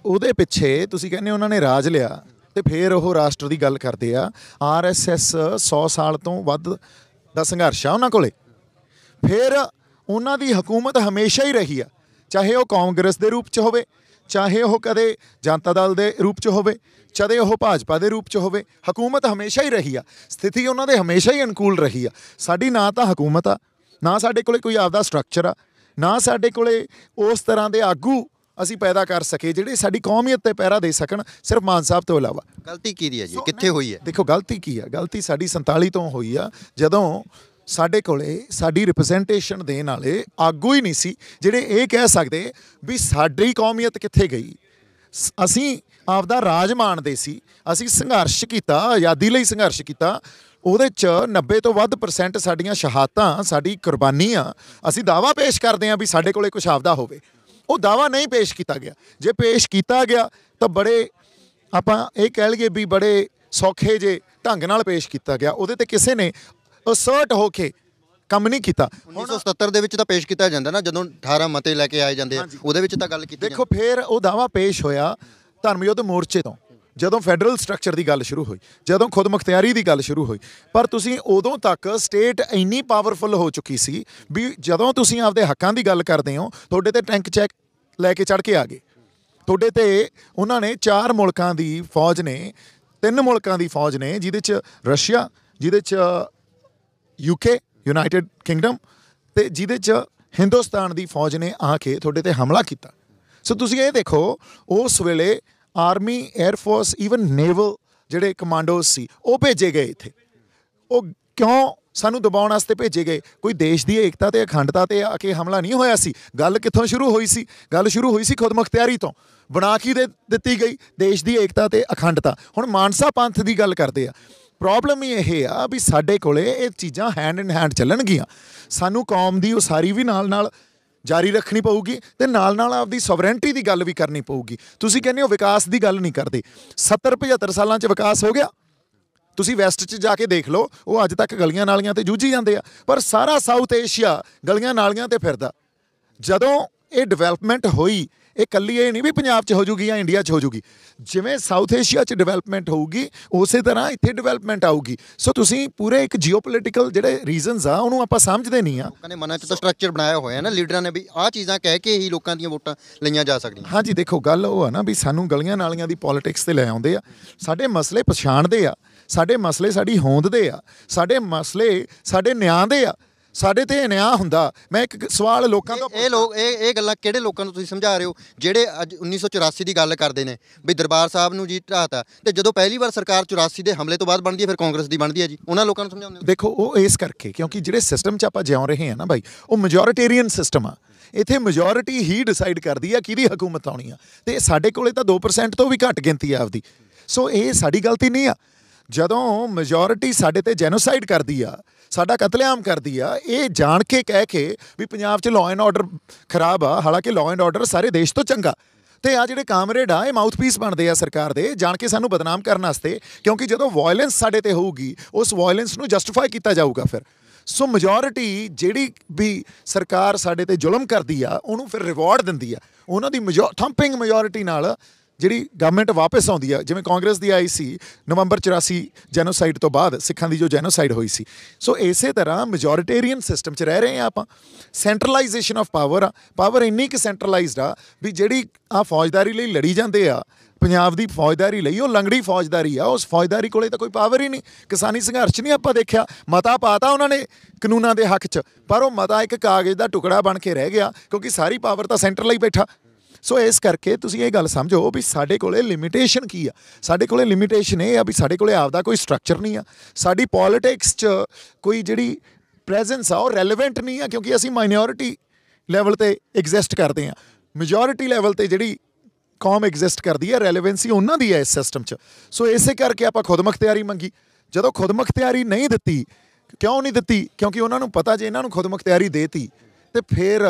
ਉਹਦੇ ਪਿੱਛੇ ਤੁਸੀਂ ਕਹਿੰਦੇ ਉਹਨਾਂ ਨੇ ਰਾਜ ਲਿਆ ਤੇ ਫਿਰ ਉਹ ਰਾਸ਼ਟਰ ਦੀ ਗੱਲ ਕਰਦੇ ਆ ਆਰਐਸਐਸ 100 ਸਾਲ ਤੋਂ ਵੱਧ ਦਾ ਸੰਘਰਸ਼ ਆ ਉਹਨਾਂ ਕੋਲੇ ਫਿਰ ਉਹਨਾਂ ਦੀ ਹਕੂਮਤ ਹਮੇਸ਼ਾ ਹੀ ਰਹੀ ਆ ਚਾਹੇ ਉਹ ਕਾਂਗਰਸ ਦੇ ਰੂਪ 'ਚ ਹੋਵੇ ਚਾਹੇ ਉਹ ਕਦੇ ਜਨਤਾ ਦਲ ਦੇ ਰੂਪ 'ਚ ਹੋਵੇ ਚਾਹੇ ਉਹ ਭਾਜਪਾ ਦੇ ਰੂਪ 'ਚ ਹੋਵੇ ਹਕੂਮਤ ਹਮੇਸ਼ਾ ਹੀ ਰਹੀ ਆ ਸਥਿਤੀ ਉਹਨਾਂ ਦੇ ਹਮੇਸ਼ਾ ਹੀ ਅਨੁਕੂਲ ਰਹੀ ਆ ਸਾਡੀ ਨਾ ਤਾਂ ਹਕੂਮਤ ਆ ਨਾ ਸਾਡੇ ਕੋਲੇ ਕੋਈ ਆਪਦਾ ਸਟਰਕਚਰ ਆ ਨਾ ਸਾਡੇ ਕੋਲੇ ਉਸ ਤਰ੍ਹਾਂ ਦੇ ਆਗੂ ਅਸੀਂ ਪੈਦਾ ਕਰ ਸਕੇ ਜਿਹੜੇ ਸਾਡੀ ਕੌਮੀਅਤ ਤੇ ਪਹਿਰਾ ਦੇ ਸਕਣ ਸਿਰਫ ਮਾਨ ਸਾਹਿਬ ਤੋਂ ਇਲਾਵਾ ਗਲਤੀ ਕੀ ਦੀ ਹੈ ਜੀ ਕਿੱਥੇ ਹੋਈ ਹੈ ਦੇਖੋ ਗਲਤੀ ਕੀ ਆ ਗਲਤੀ ਸਾਡੀ 47 ਤੋਂ ਹੋਈ ਆ ਜਦੋਂ ਸਾਡੇ ਕੋਲੇ ਸਾਡੀ ਰਿਪਰੈਜ਼ੈਂਟੇਸ਼ਨ ਦੇਣ ਵਾਲੇ ਆਗੂ ਹੀ ਨਹੀਂ ਸੀ ਜਿਹੜੇ ਇਹ ਕਹਿ ਸਕਦੇ ਵੀ ਸਾਡੀ ਕੌਮੀਅਤ ਕਿੱਥੇ ਗਈ ਅਸੀਂ ਆਪਦਾ ਰਾਜ ਮਾਣਦੇ ਸੀ ਅਸੀਂ ਸੰਘਰਸ਼ ਕੀਤਾ ਆਜ਼ਾਦੀ ਲਈ ਸੰਘਰਸ਼ ਕੀਤਾ ਉਹਦੇ ਚ 90 ਤੋਂ ਵੱਧ ਪਰਸੈਂਟ ਸਾਡੀਆਂ ਸ਼ਹਾਦਤਾਂ ਸਾਡੀ ਕੁਰਬਾਨੀਆਂ ਅਸੀਂ ਦਾਵਾ ਪੇਸ਼ ਕਰਦੇ ਹਾਂ ਵੀ ਸਾਡੇ ਕੋਲੇ ਕੁਝ ਆਪਦਾ ਹੋਵੇ ਉਹ ਦਾਵਾ ਨਹੀਂ ਪੇਸ਼ ਕੀਤਾ ਗਿਆ ਜੇ ਪੇਸ਼ ਕੀਤਾ ਗਿਆ ਤਾਂ ਬੜੇ ਆਪਾਂ ਇਹ ਕਹਿ ਲਈਏ ਵੀ ਬੜੇ ਸੌਖੇ ਜੇ ਢੰਗ ਨਾਲ ਪੇਸ਼ ਕੀਤਾ ਗਿਆ ਉਹਦੇ ਤੇ ਕਿਸੇ ਨੇ ਅਸਰਟ ਹੋ ਕੇ ਕੰਮ ਨਹੀਂ ਕੀਤਾ 1970 ਦੇ ਵਿੱਚ ਤਾਂ ਪੇਸ਼ ਕੀਤਾ ਜਾਂਦਾ ਨਾ ਜਦੋਂ 18 ਮਤੇ ਲੈ ਕੇ ਆਏ ਜਾਂਦੇ ਆ ਉਹਦੇ ਵਿੱਚ ਤਾਂ ਗੱਲ ਕੀਤੀ ਦੇਖੋ ਫੇਰ ਉਹ ਦਾਵਾ ਪੇਸ਼ ਹੋਇਆ ਧਰਮਯੋਧ ਮੋਰਚੇ ਤੋਂ ਜਦੋਂ ਫੈਡਰਲ ਸਟਰਕਚਰ ਦੀ ਗੱਲ ਸ਼ੁਰੂ ਹੋਈ ਜਦੋਂ ਮੁਖਤਿਆਰੀ ਦੀ ਗੱਲ ਸ਼ੁਰੂ ਹੋਈ ਪਰ ਤੁਸੀਂ ਉਦੋਂ ਤੱਕ ਸਟੇਟ ਇੰਨੀ ਪਾਵਰਫੁਲ ਹੋ ਚੁੱਕੀ ਸੀ ਵੀ ਜਦੋਂ ਤੁਸੀਂ ਆਪਦੇ ਹੱਕਾਂ ਦੀ ਗੱਲ ਕਰਦੇ ਹੋ ਤੁਹਾਡੇ ਤੇ ਟੈਂਕ ਚੈੱਕ ਲੈ ਕੇ ਚੜ ਕੇ ਆ ਗਏ ਤੁਹਾਡੇ ਤੇ ਉਹਨਾਂ ਨੇ ਚਾਰ ਮੁਲਕਾਂ ਦੀ ਫੌਜ ਨੇ ਤਿੰਨ ਮੁਲਕਾਂ ਦੀ ਫੌਜ ਨੇ ਜਿਹਦੇ 'ਚ ਰਸ਼ੀਆ ਜਿਹਦੇ 'ਚ ਯੂਕੇ ਯੂਨਾਈਟਿਡ ਕਿੰਗਡਮ ਤੇ ਜਿਹਦੇ 'ਚ ਹਿੰਦੁਸਤਾਨ ਦੀ ਫੌਜ ਨੇ ਆ ਕੇ ਤੁਹਾਡੇ ਤੇ ਹਮਲਾ ਕੀਤਾ ਸੋ ਤੁਸੀਂ ਇਹ ਦੇਖੋ ਉਸ ਵੇਲੇ army air force even naval ਜਿਹੜੇ ਕਮਾਂਡੋਸ ਸੀ ਉਹ ਭੇਜੇ ਗਏ ਇੱਥੇ ਉਹ ਕਿਉਂ ਸਾਨੂੰ ਦਬਾਉਣ ਵਾਸਤੇ ਭੇਜੇ ਗਏ ਕੋਈ ਦੇਸ਼ ਦੀ ਏਕਤਾ ਤੇ ਅਖੰਡਤਾ ਤੇ ਆ ਕੇ ਹਮਲਾ ਨਹੀਂ ਹੋਇਆ ਸੀ ਗੱਲ ਕਿੱਥੋਂ ਸ਼ੁਰੂ ਹੋਈ ਸੀ ਗੱਲ ਸ਼ੁਰੂ ਹੋਈ ਸੀ ਖੁਦਮੁਖਤਿਆਰੀ ਤੋਂ ਬਣਾ ਕੇ ਦਿੱਤੀ ਗਈ ਦੇਸ਼ ਦੀ ਏਕਤਾ ਤੇ ਅਖੰਡਤਾ ਹੁਣ ਮਾਨਸਾ ਪੰਥ ਦੀ ਗੱਲ ਕਰਦੇ ਆ ਪ੍ਰੋਬਲਮ ਹੀ ਇਹ ਆ ਵੀ ਸਾਡੇ ਕੋਲੇ ਇਹ ਚੀਜ਼ਾਂ ਹੈਂਡ ਇਨ ਹੈਂਡ ਚੱਲਣਗੀਆਂ ਸਾਨੂੰ ਕੌਮ ਦੀ ਉਸਾਰੀ ਵੀ ਨਾਲ ਨਾਲ ਜਾਰੀ ਰੱਖਣੀ ਪਊਗੀ ਤੇ ਨਾਲ ਨਾਲ ਆਪਦੀ ਸੋਵਰੈਂਟੀ ਦੀ ਗੱਲ ਵੀ ਕਰਨੀ ਪਊਗੀ ਤੁਸੀਂ ਕਹਿੰਦੇ ਹੋ ਵਿਕਾਸ ਦੀ ਗੱਲ ਨਹੀਂ ਕਰਦੇ 70 75 ਸਾਲਾਂ 'ਚ ਵਿਕਾਸ ਹੋ ਗਿਆ ਤੁਸੀਂ ਵੈਸਟ 'ਚ ਜਾ ਕੇ ਦੇਖ ਲਓ ਉਹ ਅੱਜ ਤੱਕ ਗਲੀਆਂ ਨਾਲੀਆਂ ਤੇ ਜੂਝੀ ਜਾਂਦੇ ਆ ਪਰ ਸਾਰਾ ਸਾਊਥ ਏਸ਼ੀਆ ਗਲੀਆਂ ਨਾਲੀਆਂ ਤੇ ਫਿਰਦਾ ਜਦੋਂ ਇਹ ਡਿਵੈਲਪਮੈਂਟ ਹੋਈ ਇਹ ਕੱਲੀ ਇਹ ਨਹੀਂ ਵੀ ਪੰਜਾਬ 'ਚ ਹੋ ਜੂਗੀ ਜਾਂ ਇੰਡੀਆ 'ਚ ਹੋ ਜੂਗੀ ਜਿਵੇਂ ਸਾਊਥ ਏਸ਼ੀਆ 'ਚ ਡਿਵੈਲਪਮੈਂਟ ਹੋਊਗੀ ਉਸੇ ਤਰ੍ਹਾਂ ਇੱਥੇ ਡਿਵੈਲਪਮੈਂਟ ਆਊਗੀ ਸੋ ਤੁਸੀਂ ਪੂਰੇ ਇੱਕ ਜੀਓਪੋਲਿਟੀਕਲ ਜਿਹੜੇ ਰੀਜ਼ਨਸ ਆ ਉਹਨੂੰ ਆਪਾਂ ਸਮਝਦੇ ਨਹੀਂ ਆ ਲੋਕਾਂ ਨੇ ਮਨਾਂ 'ਚ ਤਾਂ ਸਟਰਕਚਰ ਬਣਾਇਆ ਹੋਇਆ ਹੈ ਨਾ ਲੀਡਰਾਂ ਨੇ ਵੀ ਆ ਚੀਜ਼ਾਂ ਕਹਿ ਕੇ ਹੀ ਲੋਕਾਂ ਦੀਆਂ ਵੋਟਾਂ ਲਈਆਂ ਜਾ ਸਕਦੀਆਂ ਹਾਂਜੀ ਦੇਖੋ ਗੱਲ ਉਹ ਆ ਨਾ ਵੀ ਸਾਨੂੰ ਗਲੀਆਂ ਨਾਲੀਆਂ ਦੀ ਪੋਲਿਟਿਕਸ ਤੇ ਲੈ ਆਉਂਦੇ ਆ ਸਾਡੇ ਮਸਲੇ ਪਛਾਣਦੇ ਆ ਸਾਡੇ ਮਸਲੇ ਸਾਡੀ ਹੋਂਦ ਦੇ ਆ ਸਾਡੇ ਮਸਲੇ ਸਾਡੇ ਨਿਆਂ ਦੇ ਆ ਸਾਡੇ ਤੇ ਇਨਿਆ ਹੁੰਦਾ ਮੈਂ ਇੱਕ ਸਵਾਲ ਲੋਕਾਂ ਤੋਂ ਇਹ ਲੋਕ ਇਹ ਇਹ ਗੱਲਾਂ ਕਿਹੜੇ ਲੋਕਾਂ ਨੂੰ ਤੁਸੀਂ ਸਮਝਾ ਰਹੇ ਹੋ ਜਿਹੜੇ ਅੱਜ 1984 ਦੀ ਗੱਲ ਕਰਦੇ ਨੇ ਵੀ ਦਰਬਾਰ ਸਾਹਿਬ ਨੂੰ ਜੀ ਢਾਤਾ ਤੇ ਜਦੋਂ ਪਹਿਲੀ ਵਾਰ ਸਰਕਾਰ 84 ਦੇ ਹਮਲੇ ਤੋਂ ਬਾਅਦ ਬਣਦੀ ਹੈ ਫਿਰ ਕਾਂਗਰਸ ਦੀ ਬਣਦੀ ਹੈ ਜੀ ਉਹਨਾਂ ਲੋਕਾਂ ਨੂੰ ਸਮਝਾਉਂਦੇ ਦੇਖੋ ਉਹ ਇਸ ਕਰਕੇ ਕਿਉਂਕਿ ਜਿਹੜੇ ਸਿਸਟਮ 'ਚ ਆਪਾਂ ਜਿਉਂ ਰਹੇ ਹਾਂ ਨਾ ਭਾਈ ਉਹ ਮੈਜੋਰਿਟੇਰੀਅਨ ਸਿਸਟਮ ਆ ਇੱਥੇ ਮੈਜੋਰਿਟੀ ਹੀ ਡਿਸਾਈਡ ਕਰਦੀ ਆ ਕਿਹਦੀ ਹਕੂਮਤ ਆਉਣੀ ਆ ਤੇ ਸਾਡੇ ਕੋਲੇ ਤਾਂ 2% ਤੋਂ ਵੀ ਘੱਟ ਗਿਣਤੀ ਆ ਆਪਦੀ ਸੋ ਇਹ ਸਾਡੀ ਗਲਤੀ ਨਹੀਂ ਆ ਜਦੋਂ ਮੈਜੋਰਿਟੀ ਸਾਡੇ ਤੇ ਜੈਨੋਸਾਈਡ ਕਰਦੀ ਆ ਸਾਡਾ ਕਤਲੇਆਮ ਕਰਦੀ ਆ ਇਹ ਜਾਣ ਕੇ ਕਹਿ ਕੇ ਵੀ ਪੰਜਾਬ 'ਚ ਲਾਅ ਐਂਡ ਆਰਡਰ ਖਰਾਬ ਆ ਹਾਲਾਂਕਿ ਲਾਅ ਐਂਡ ਆਰਡਰ ਸਾਰੇ ਦੇਸ਼ ਤੋਂ ਚੰਗਾ ਤੇ ਆ ਜਿਹੜੇ ਕਾਮਰੇਡ ਆ ਇਹ ਮਾਊਥਪੀਸ ਬਣਦੇ ਆ ਸਰਕਾਰ ਦੇ ਜਾਣ ਕੇ ਸਾਨੂੰ ਬਦਨਾਮ ਕਰਨ ਵਾਸਤੇ ਕਿਉਂਕਿ ਜਦੋਂ ਵਾਇਲੈਂਸ ਸਾਡੇ ਤੇ ਹੋਊਗੀ ਉਸ ਵਾਇਲੈਂਸ ਨੂੰ ਜਸਟੀਫਾਈ ਕੀਤਾ ਜਾਊਗਾ ਫਿਰ ਸੋ ਮੈਜੋਰਿਟੀ ਜਿਹੜੀ ਵੀ ਸਰਕਾਰ ਸਾਡੇ ਤੇ ਜ਼ੁਲਮ ਕਰਦੀ ਆ ਉਹਨੂੰ ਫਿਰ ਰਿਵਾਰਡ ਦਿੰਦੀ ਆ ਉਹਨਾਂ ਦੀ ਥੰਪਿੰਗ ਮੈਜੋਰਿਟੀ ਨਾਲ ਜਿਹੜੀ ਗਵਰਨਮੈਂਟ ਵਾਪਸ ਆਉਂਦੀ ਆ ਜਿਵੇਂ ਕਾਂਗਰਸ ਦੀ ਆਈ ਸੀ ਨਵੰਬਰ 84 ਜੈਨੋਸਾਈਡ ਤੋਂ ਬਾਅਦ ਸਿੱਖਾਂ ਦੀ ਜੋ ਜੈਨੋਸਾਈਡ ਹੋਈ ਸੀ ਸੋ ਇਸੇ ਤਰ੍ਹਾਂ ਮੈਜੋਰਿਟੇਰੀਅਨ ਸਿਸਟਮ 'ਚ ਰਹਿ ਰਹੇ ਆ ਆਪਾਂ ਸੈਂਟਰਲਾਈਜੇਸ਼ਨ ਆਫ ਪਾਵਰ ਆ ਪਾਵਰ ਇੰਨੀ ਕਿ ਸੈਂਟਰਲਾਈਜ਼ਡ ਆ ਵੀ ਜਿਹੜੀ ਆ ਫੌਜਦਾਰੀ ਲਈ ਲੜੀ ਜਾਂਦੇ ਆ ਪੰਜਾਬ ਦੀ ਫੌਜਦਾਰੀ ਲਈ ਉਹ ਲੰਗੜੀ ਫੌਜਦਾਰੀ ਆ ਉਸ ਫੌਜਦਾਰੀ ਕੋਲੇ ਤਾਂ ਕੋਈ ਪਾਵਰ ਹੀ ਨਹੀਂ ਕਿਸਾਨੀ ਸੰਘਰਸ਼ ਨਹੀਂ ਆਪਾਂ ਦੇਖਿਆ ਮਤਾ ਪਾਤਾ ਉਹਨਾਂ ਨੇ ਕਾਨੂੰਨਾਂ ਦੇ ਹੱਕ 'ਚ ਪਰ ਉਹ ਮਤਾ ਇੱਕ ਕਾਗਜ਼ ਦਾ ਟੁਕੜਾ ਬਣ ਕੇ ਰਹਿ ਗਿਆ ਕਿਉਂਕਿ ਸਾਰੀ ਪਾਵਰ ਤਾਂ ਸੈਂਟਰ ਲਈ ਬੈਠਾ ਸੋ ਇਸ ਕਰਕੇ ਤੁਸੀਂ ਇਹ ਗੱਲ ਸਮਝੋ ਵੀ ਸਾਡੇ ਕੋਲੇ ਲਿਮਿਟੇਸ਼ਨ ਕੀ ਆ ਸਾਡੇ ਕੋਲੇ ਲਿਮਿਟੇਸ਼ਨ ਇਹ ਆ ਵੀ ਸਾਡੇ ਕੋਲੇ ਆਪਦਾ ਕੋਈ ਸਟਰਕਚਰ ਨਹੀਂ ਆ ਸਾਡੀ ਪੋਲਿਟਿਕਸ 'ਚ ਕੋਈ ਜਿਹੜੀ ਪ੍ਰੈਜ਼ੈਂਸ ਆ ਉਹ ਰੈਲੇਵੈਂਟ ਨਹੀਂ ਆ ਕਿਉਂਕਿ ਅਸੀਂ ਮਾਈਨੋਰਿਟੀ ਲੈਵਲ ਤੇ ਐਗਜ਼ਿਸਟ ਕਰਦੇ ਆ ਮੈਜੋਰਿਟੀ ਲੈਵਲ ਤੇ ਜਿਹੜੀ ਕੌਮ ਐਗਜ਼ਿਸਟ ਕਰਦੀ ਹੈ ਰੈਲੇਵੈਂਸੀ ਉਹਨਾਂ ਦੀ ਹੈ ਇਸ ਸਿਸਟਮ 'ਚ ਸੋ ਇਸੇ ਕਰਕੇ ਆਪਾਂ ਖੁਦਮਖਤਿਆਰੀ ਮੰਗੀ ਜਦੋਂ ਖੁਦਮਖਤਿਆਰੀ ਨਹੀਂ ਦਿੱਤੀ ਕਿਉਂ ਨਹੀਂ ਦਿੱਤੀ ਕਿਉਂਕਿ ਉਹਨਾਂ ਨੂੰ ਪਤਾ ਜੇ ਇਹਨਾਂ ਨੂੰ ਖੁਦਮਖਤਿਆਰੀ ਦੇਤੀ ਤੇ ਫਿਰ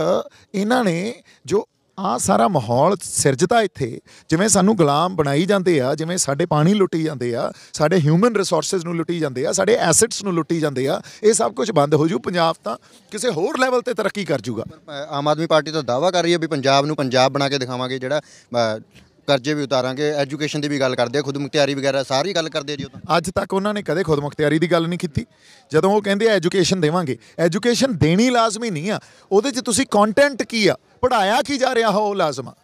ਇਹਨਾਂ ਨੇ ਜੋ ਆ ਸਾਰਾ ਮਾਹੌਲ ਸਿਰਜਦਾ ਇੱਥੇ ਜਿਵੇਂ ਸਾਨੂੰ ਗੁਲਾਮ ਬਣਾਈ ਜਾਂਦੇ ਆ ਜਿਵੇਂ ਸਾਡੇ ਪਾਣੀ ਲੁੱਟੀ ਜਾਂਦੇ ਆ ਸਾਡੇ ਹਿਊਮਨ ਰਿਸੋਰਸਸ ਨੂੰ ਲੁੱਟੀ ਜਾਂਦੇ ਆ ਸਾਡੇ ਐਸੈਟਸ ਨੂੰ ਲੁੱਟੀ ਜਾਂਦੇ ਆ ਇਹ ਸਭ ਕੁਝ ਬੰਦ ਹੋ ਜੂ ਪੰਜਾਬ ਤਾਂ ਕਿਸੇ ਹੋਰ ਲੈਵਲ ਤੇ ਤਰੱਕੀ ਕਰ ਜੂਗਾ ਆਮ ਆਦਮੀ ਪਾਰਟੀ ਤਾਂ ਦਾਵਾ ਕਰ ਰਹੀ ਹੈ ਵੀ ਪੰਜਾਬ ਨੂੰ ਪੰਜਾਬ ਬਣਾ ਕੇ ਦਿਖਾਵਾਂਗੇ ਜਿਹੜਾ ਕਰਜ਼ੇ ਵੀ ਉਤਾਰਾਂਗੇ ਐਜੂਕੇਸ਼ਨ ਦੀ ਵੀ ਗੱਲ ਕਰਦੇ ਆ ਖੁਦਮੁਖਤਿਆਰੀ ਵਗੈਰਾ ਸਾਰੀ ਗੱਲ ਕਰਦੇ ਜੀ ਉਹ ਤਾਂ ਅੱਜ ਤੱਕ ਉਹਨਾਂ ਨੇ ਕਦੇ ਖੁਦਮੁਖਤਿਆਰੀ ਦੀ ਗੱਲ ਨਹੀਂ ਕੀਤੀ ਜਦੋਂ ਉਹ ਕਹਿੰਦੇ ਐਜੂਕੇਸ਼ਨ ਦੇਵਾਂਗੇ ਐਜੂਕੇਸ਼ਨ ਦੇਣੀ ਲਾਜ਼ਮੀ ਨਹੀਂ ਆ ਉਹਦੇ 'ਚ ਤੁਸੀਂ ਕੰਟੈਂਟ ਕੀ ਆ ਪੜਾਇਆ ਕੀ ਜਾ ਰਿਹਾ ਹੋ ਲਾਜ਼ਮਾ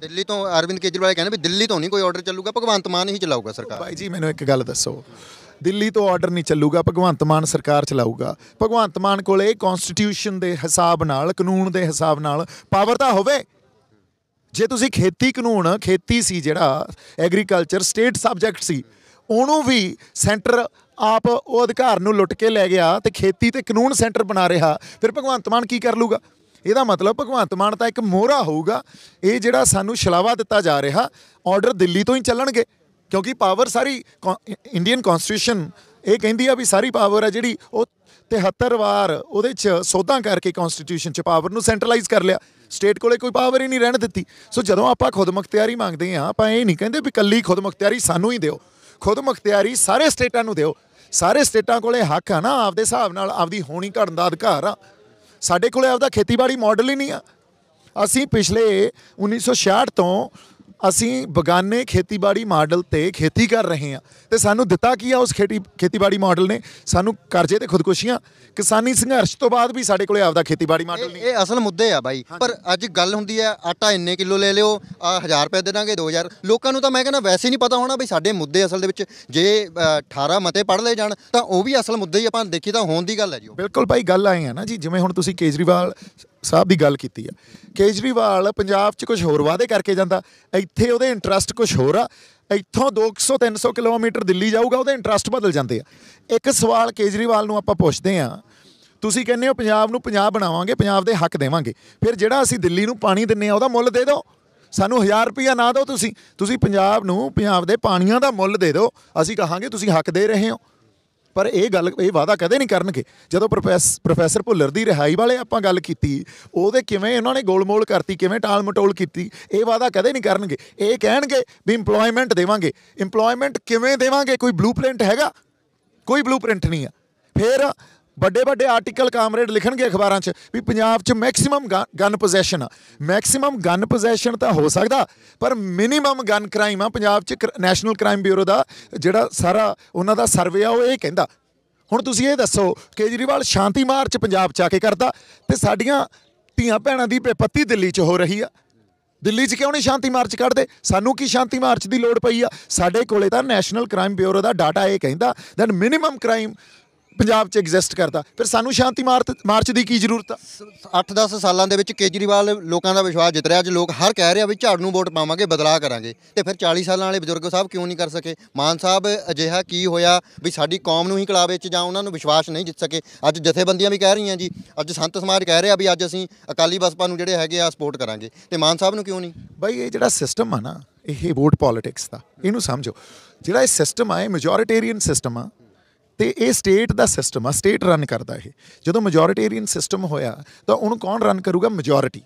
ਦਿੱਲੀ ਤੋਂ ਅਰਵਿੰਦ ਕੇਜਰੀਵਾਲ ਕਹਿੰਦੇ ਵੀ ਦਿੱਲੀ ਤੋਂ ਨਹੀਂ ਕੋਈ ਆਰਡਰ ਚੱਲੂਗਾ ਭਗਵੰਤ ਮਾਨ ਹੀ ਚਲਾਊਗਾ ਸਰਕਾਰ ਭਾਈ ਜੀ ਮੈਨੂੰ ਇੱਕ ਗੱਲ ਦੱਸੋ ਦਿੱਲੀ ਤੋਂ ਆਰਡਰ ਨਹੀਂ ਚੱਲੂਗਾ ਭਗਵੰਤ ਮਾਨ ਸਰਕਾਰ ਚਲਾਊਗਾ ਭਗਵੰਤ ਮਾਨ ਕੋਲੇ ਕਨਸਟੀਟਿਊਸ਼ਨ ਦੇ ਹਿਸਾਬ ਨਾਲ ਕਾਨੂੰਨ ਦੇ ਹਿਸਾਬ ਨਾਲ ਪਾਵਰ ਤਾਂ ਹੋਵੇ ਜੇ ਤੁਸੀਂ ਖੇਤੀ ਕਾਨੂੰਨ ਖੇਤੀ ਸੀ ਜਿਹੜਾ ਐਗਰੀਕਲਚਰ ਸਟੇਟ ਸਬਜੈਕਟ ਸੀ ਉਹਨੂੰ ਵੀ ਸੈਂਟਰ ਆਪ ਉਹ ਅਧਿਕਾਰ ਨੂੰ ਲੁੱਟ ਕੇ ਲੈ ਗਿਆ ਤੇ ਖੇਤੀ ਤੇ ਕਾਨੂੰਨ ਸੈਂਟਰ ਬਣਾ ਰਿਹਾ ਫਿਰ ਭਗਵੰਤ ਮਾਨ ਕੀ ਕਰ ਲੂਗਾ ਇਹਦਾ ਮਤਲਬ ਭਗਵੰਤ ਮਾਨ ਤਾਂ ਇੱਕ ਮੋਹਰਾ ਹੋਊਗਾ ਇਹ ਜਿਹੜਾ ਸਾਨੂੰ ਛਲਾਵਾ ਦਿੱਤਾ ਜਾ ਰਿਹਾ ਆਰਡਰ ਦਿੱਲੀ ਤੋਂ ਹੀ ਚੱਲਣਗੇ ਕਿਉਂਕਿ ਪਾਵਰ ਸਾਰੀ ਇੰਡੀਅਨ ਕਨਸਟੀਟਿਊਸ਼ਨ ਇਹ ਕਹਿੰਦੀ ਆ ਵੀ ਸਾਰੀ ਪਾਵਰ ਆ ਜਿਹੜੀ ਉਹ 73 ਵਾਰ ਉਹਦੇ ਚ ਸੋਧਾਂ ਕਰਕੇ ਕਨਸਟੀਟਿਊਸ਼ਨ ਚ ਪਾਵਰ ਨੂੰ ਸੈਂਟਰਲਾਈਜ਼ ਕਰ ਲਿਆ ਸਟੇਟ ਕੋਲੇ ਕੋਈ ਪਾਵਰ ਹੀ ਨਹੀਂ ਰਹਿਣ ਦਿੱਤੀ ਸੋ ਜਦੋਂ ਆਪਾਂ ਖੁਦ ਮੁਖਤਿਆਰੀ ਮੰਗਦੇ ਆ ਆਪਾਂ ਇਹ ਨਹੀਂ ਕਹਿੰਦੇ ਵੀ ਕੱਲੀ ਖੁਦ ਮੁਖਤਿਆਰੀ ਸਾਨੂੰ ਹੀ ਦਿਓ ਖੁਦ ਮੁਖਤਿਆਰੀ ਸਾਰੇ ਸਟੇਟਾਂ ਨੂੰ ਦਿਓ ਸਾਰੇ ਸਟੇਟਾਂ ਕੋਲੇ ਹੱਕ ਆ ਨਾ ਆਪਦੇ ਹਿਸਾਬ ਨਾਲ ਆਪਦੀ ਹੋਣੀ ਘੜਨ ਦਾ ਅਧਿਕਾਰ ਆ ਸਾਡੇ ਕੋਲੇ ਆਪਦਾ ਖੇਤੀਬਾੜੀ ਮਾਡਲ ਹੀ ਨਹੀਂ ਆ ਅਸੀਂ ਪਿਛਲੇ 1966 ਤੋਂ ਅਸੀਂ ਬਗਾਨੇ ਖੇਤੀਬਾੜੀ ਮਾਡਲ ਤੇ ਖੇਤੀ ਕਰ ਰਹੇ ਹਾਂ ਤੇ ਸਾਨੂੰ ਦਿੱਤਾ ਕੀ ਆ ਉਸ ਖੇਤੀ ਖੇਤੀਬਾੜੀ ਮਾਡਲ ਨੇ ਸਾਨੂੰ ਕਰਜ਼ੇ ਤੇ ਖੁਦਕੁਸ਼ੀਆਂ ਕਿਸਾਨੀ ਸੰਘਰਸ਼ ਤੋਂ ਬਾਅਦ ਵੀ ਸਾਡੇ ਕੋਲੇ ਆਪਦਾ ਖੇਤੀਬਾੜੀ ਮਾਡਲ ਨਹੀਂ ਇਹ ਅਸਲ ਮੁੱਦੇ ਆ ਬਾਈ ਪਰ ਅੱਜ ਗੱਲ ਹੁੰਦੀ ਆ ਆਟਾ ਇੰਨੇ ਕਿਲੋ ਲੈ ਲਿਓ ਆ 1000 ਰੁਪਏ ਦੇ ਦਾਂਗੇ 2000 ਲੋਕਾਂ ਨੂੰ ਤਾਂ ਮੈਂ ਕਹਿੰਦਾ ਵੈਸੇ ਨਹੀਂ ਪਤਾ ਹੋਣਾ ਵੀ ਸਾਡੇ ਮੁੱਦੇ ਅਸਲ ਦੇ ਵਿੱਚ ਜੇ 18 ਮਤੇ ਪੜ ਲਏ ਜਾਣ ਤਾਂ ਉਹ ਵੀ ਅਸਲ ਮੁੱਦੇ ਹੀ ਆਪਾਂ ਦੇਖੀ ਤਾਂ ਹੋਣ ਦੀ ਗੱਲ ਹੈ ਜੀ ਬਿਲਕੁਲ ਬਾਈ ਗੱਲ ਆਏ ਆ ਨਾ ਜੀ ਜਿਵੇਂ ਹੁਣ ਤੁਸੀਂ ਕੇਜਰੀਵਾਲ ਸਾਹਿਬ ਦੀ ਗੱਲ ਕੀਤੀ ਆ ਕੇਜਰੀਵਾਲ ਪੰਜਾਬ 'ਚ ਕੁਝ ਹੋਰ ਵਾਅਦੇ ਕਰਕੇ ਜਾਂਦਾ ਇੱਥੇ ਉਹਦੇ ਇੰਟਰਸਟ ਕੁਝ ਹੋਰ ਆ ਇੱਥੋਂ 200 300 ਕਿਲੋਮੀਟਰ ਦਿੱਲੀ ਜਾਊਗਾ ਉਹਦੇ ਇੰਟਰਸਟ ਬਦਲ ਜਾਂਦੇ ਆ ਇੱਕ ਸਵਾਲ ਕੇਜਰੀਵਾਲ ਨੂੰ ਆਪਾਂ ਪੁੱਛਦੇ ਆ ਤੁਸੀਂ ਕਹਿੰਦੇ ਹੋ ਪੰਜਾਬ ਨੂੰ ਪੰਜਾਬ ਬਣਾਵਾਂਗੇ ਪੰਜਾਬ ਦੇ ਹੱਕ ਦੇਵਾਂਗੇ ਫਿਰ ਜਿਹੜਾ ਅਸੀਂ ਦਿੱਲੀ ਨੂੰ ਪਾਣੀ ਦਿੰਨੇ ਆ ਉਹਦਾ ਮੁੱਲ ਦੇ ਦਿਓ ਸਾਨੂੰ 1000 ਰੁਪਇਆ ਨਾ ਦਿਓ ਤੁਸੀਂ ਤੁਸੀਂ ਪੰਜਾਬ ਨੂੰ ਪੰਜਾਬ ਦੇ ਪਾਣੀਆਂ ਦਾ ਮੁੱਲ ਦੇ ਦਿਓ ਅਸੀਂ ਕਹਾਂਗੇ ਤੁਸੀਂ ਹੱਕ ਦੇ ਰਹੇ ਹੋ ਪਰ ਇਹ ਗੱਲ ਇਹ ਵਾਅਦਾ ਕਦੇ ਨਹੀਂ ਕਰਨਗੇ ਜਦੋਂ ਪ੍ਰੋਫੈਸਰ ਭੁੱਲਰ ਦੀ ਰਿਹਾਈ ਵਾਲੇ ਆਪਾਂ ਗੱਲ ਕੀਤੀ ਉਹਦੇ ਕਿਵੇਂ ਇਹਨਾਂ ਨੇ ਗੋਲਮੋਲ ਕਰਤੀ ਕਿਵੇਂ ਟਾਲਮਟੋਲ ਕੀਤੀ ਇਹ ਵਾਅਦਾ ਕਦੇ ਨਹੀਂ ਕਰਨਗੇ ਇਹ ਕਹਿਣਗੇ ਵੀ EMPLOYMENT ਦੇਵਾਂਗੇ EMPLOYMENT ਕਿਵੇਂ ਦੇਵਾਂਗੇ ਕੋਈ ਬਲੂਪ੍ਰਿੰਟ ਹੈਗਾ ਕੋਈ ਬਲੂਪ੍ਰਿੰਟ ਨਹੀਂ ਆ ਫਿਰ ਵੱਡੇ ਵੱਡੇ ਆਰਟੀਕਲ ਕਾਮਰੇਡ ਲਿਖਣਗੇ ਅਖਬਾਰਾਂ 'ਚ ਵੀ ਪੰਜਾਬ 'ਚ ਮੈਕਸਿਮਮ ਗਨ ਪੋਜੈਸ਼ਨ ਆ ਮੈਕਸਿਮਮ ਗਨ ਪੋਜੈਸ਼ਨ ਤਾਂ ਹੋ ਸਕਦਾ ਪਰ ਮਿਨੀਮਮ ਗਨ ਕ੍ਰਾਈਮ ਆ ਪੰਜਾਬ 'ਚ ਨੈਸ਼ਨਲ ਕ੍ਰਾਈਮ ਬਿਊਰੋ ਦਾ ਜਿਹੜਾ ਸਾਰਾ ਉਹਨਾਂ ਦਾ ਸਰਵੇ ਆ ਉਹ ਇਹ ਕਹਿੰਦਾ ਹੁਣ ਤੁਸੀਂ ਇਹ ਦੱਸੋ ਕੇਜਰੀਵਾਲ ਸ਼ਾਂਤੀ ਮਾਰਚ ਪੰਜਾਬ 'ਚ ਆ ਕੇ ਕਰਦਾ ਤੇ ਸਾਡੀਆਂ ਧੀਆਂ ਭੈਣਾਂ ਦੀ ਪੇਪਤੀ ਦਿੱਲੀ 'ਚ ਹੋ ਰਹੀ ਆ ਦਿੱਲੀ 'ਚ ਕਿਉਂ ਨਹੀਂ ਸ਼ਾਂਤੀ ਮਾਰਚ ਕੱਢਦੇ ਸਾਨੂੰ ਕੀ ਸ਼ਾਂਤੀ ਮਾਰਚ ਦੀ ਲੋੜ ਪਈ ਆ ਸਾਡੇ ਕੋਲੇ ਤਾਂ ਨੈਸ਼ਨਲ ਕ੍ਰਾਈਮ ਬਿਊਰੋ ਦਾ ਡਾਟਾ ਇਹ ਕਹਿੰਦਾ ਦੈਨ ਮਿਨੀਮਮ ਕ੍ਰਾਈਮ ਪੰਜਾਬ 'ਚ ਐਗਜ਼ਿਸਟ ਕਰਦਾ ਫਿਰ ਸਾਨੂੰ ਸ਼ਾਂਤੀ ਮਾਰਚ ਦੀ ਕੀ ਜ਼ਰੂਰਤ ਆ 8-10 ਸਾਲਾਂ ਦੇ ਵਿੱਚ ਕੇਜਰੀਵਾਲ ਲੋਕਾਂ ਦਾ ਵਿਸ਼ਵਾਸ ਜਿੱਤ ਰਿਹਾ ਅੱਜ ਲੋਕ ਹਰ ਕਹਿ ਰਿਹਾ ਵੀ ਝਾੜ ਨੂੰ ਵੋਟ ਪਾਵਾਂਗੇ ਬਦਲਾਅ ਕਰਾਂਗੇ ਤੇ ਫਿਰ 40 ਸਾਲਾਂ ਵਾਲੇ ਬਜ਼ੁਰਗ ਸਾਹਿਬ ਕਿਉਂ ਨਹੀਂ ਕਰ ਸਕੇ ਮਾਨ ਸਾਹਿਬ ਅਜਿਹਾ ਕੀ ਹੋਇਆ ਵੀ ਸਾਡੀ ਕੌਮ ਨੂੰ ਹੀ ਕਲਾਵੇ 'ਚ ਜਾਂ ਉਹਨਾਂ ਨੂੰ ਵਿਸ਼ਵਾਸ ਨਹੀਂ ਜਿੱਤ ਸਕੇ ਅੱਜ ਜਥੇਬੰਦੀਆਂ ਵੀ ਕਹਿ ਰਹੀਆਂ ਜੀ ਅੱਜ ਸੰਤ ਸਮਾਜ ਕਹਿ ਰਿਹਾ ਵੀ ਅੱਜ ਅਸੀਂ ਅਕਾਲੀ ਬਸਪਾ ਨੂੰ ਜਿਹੜੇ ਹੈਗੇ ਆ ਸਪੋਰਟ ਕਰਾਂਗੇ ਤੇ ਮਾਨ ਸਾਹਿਬ ਨੂੰ ਕਿਉਂ ਨਹੀਂ ਬਾਈ ਇਹ ਜਿਹੜਾ ਸਿਸਟਮ ਆ ਨਾ ਇਹ ਵੋਟ ਪੋਲਿਟਿਕਸ ਦਾ ਇਹਨੂੰ ਸਮਝੋ ਜਿਹੜਾ ਇਹ ਸਿਸਟਮ ਆ ਇਹ ਮੈਜੋਰਿਟੇਰੀਅਨ ਸਿਸਟਮ ਆ ਤੇ ਇਹ ਸਟੇਟ ਦਾ ਸਿਸਟਮ ਆ ਸਟੇਟ ਰਨ ਕਰਦਾ ਇਹ ਜਦੋਂ ਮੈਜੋਰਿਟੇਰੀਅਨ ਸਿਸਟਮ ਹੋਇਆ ਤਾਂ ਉਹਨੂੰ ਕੌਣ ਰਨ ਕਰੂਗਾ ਮੈਜੋਰਿਟੀ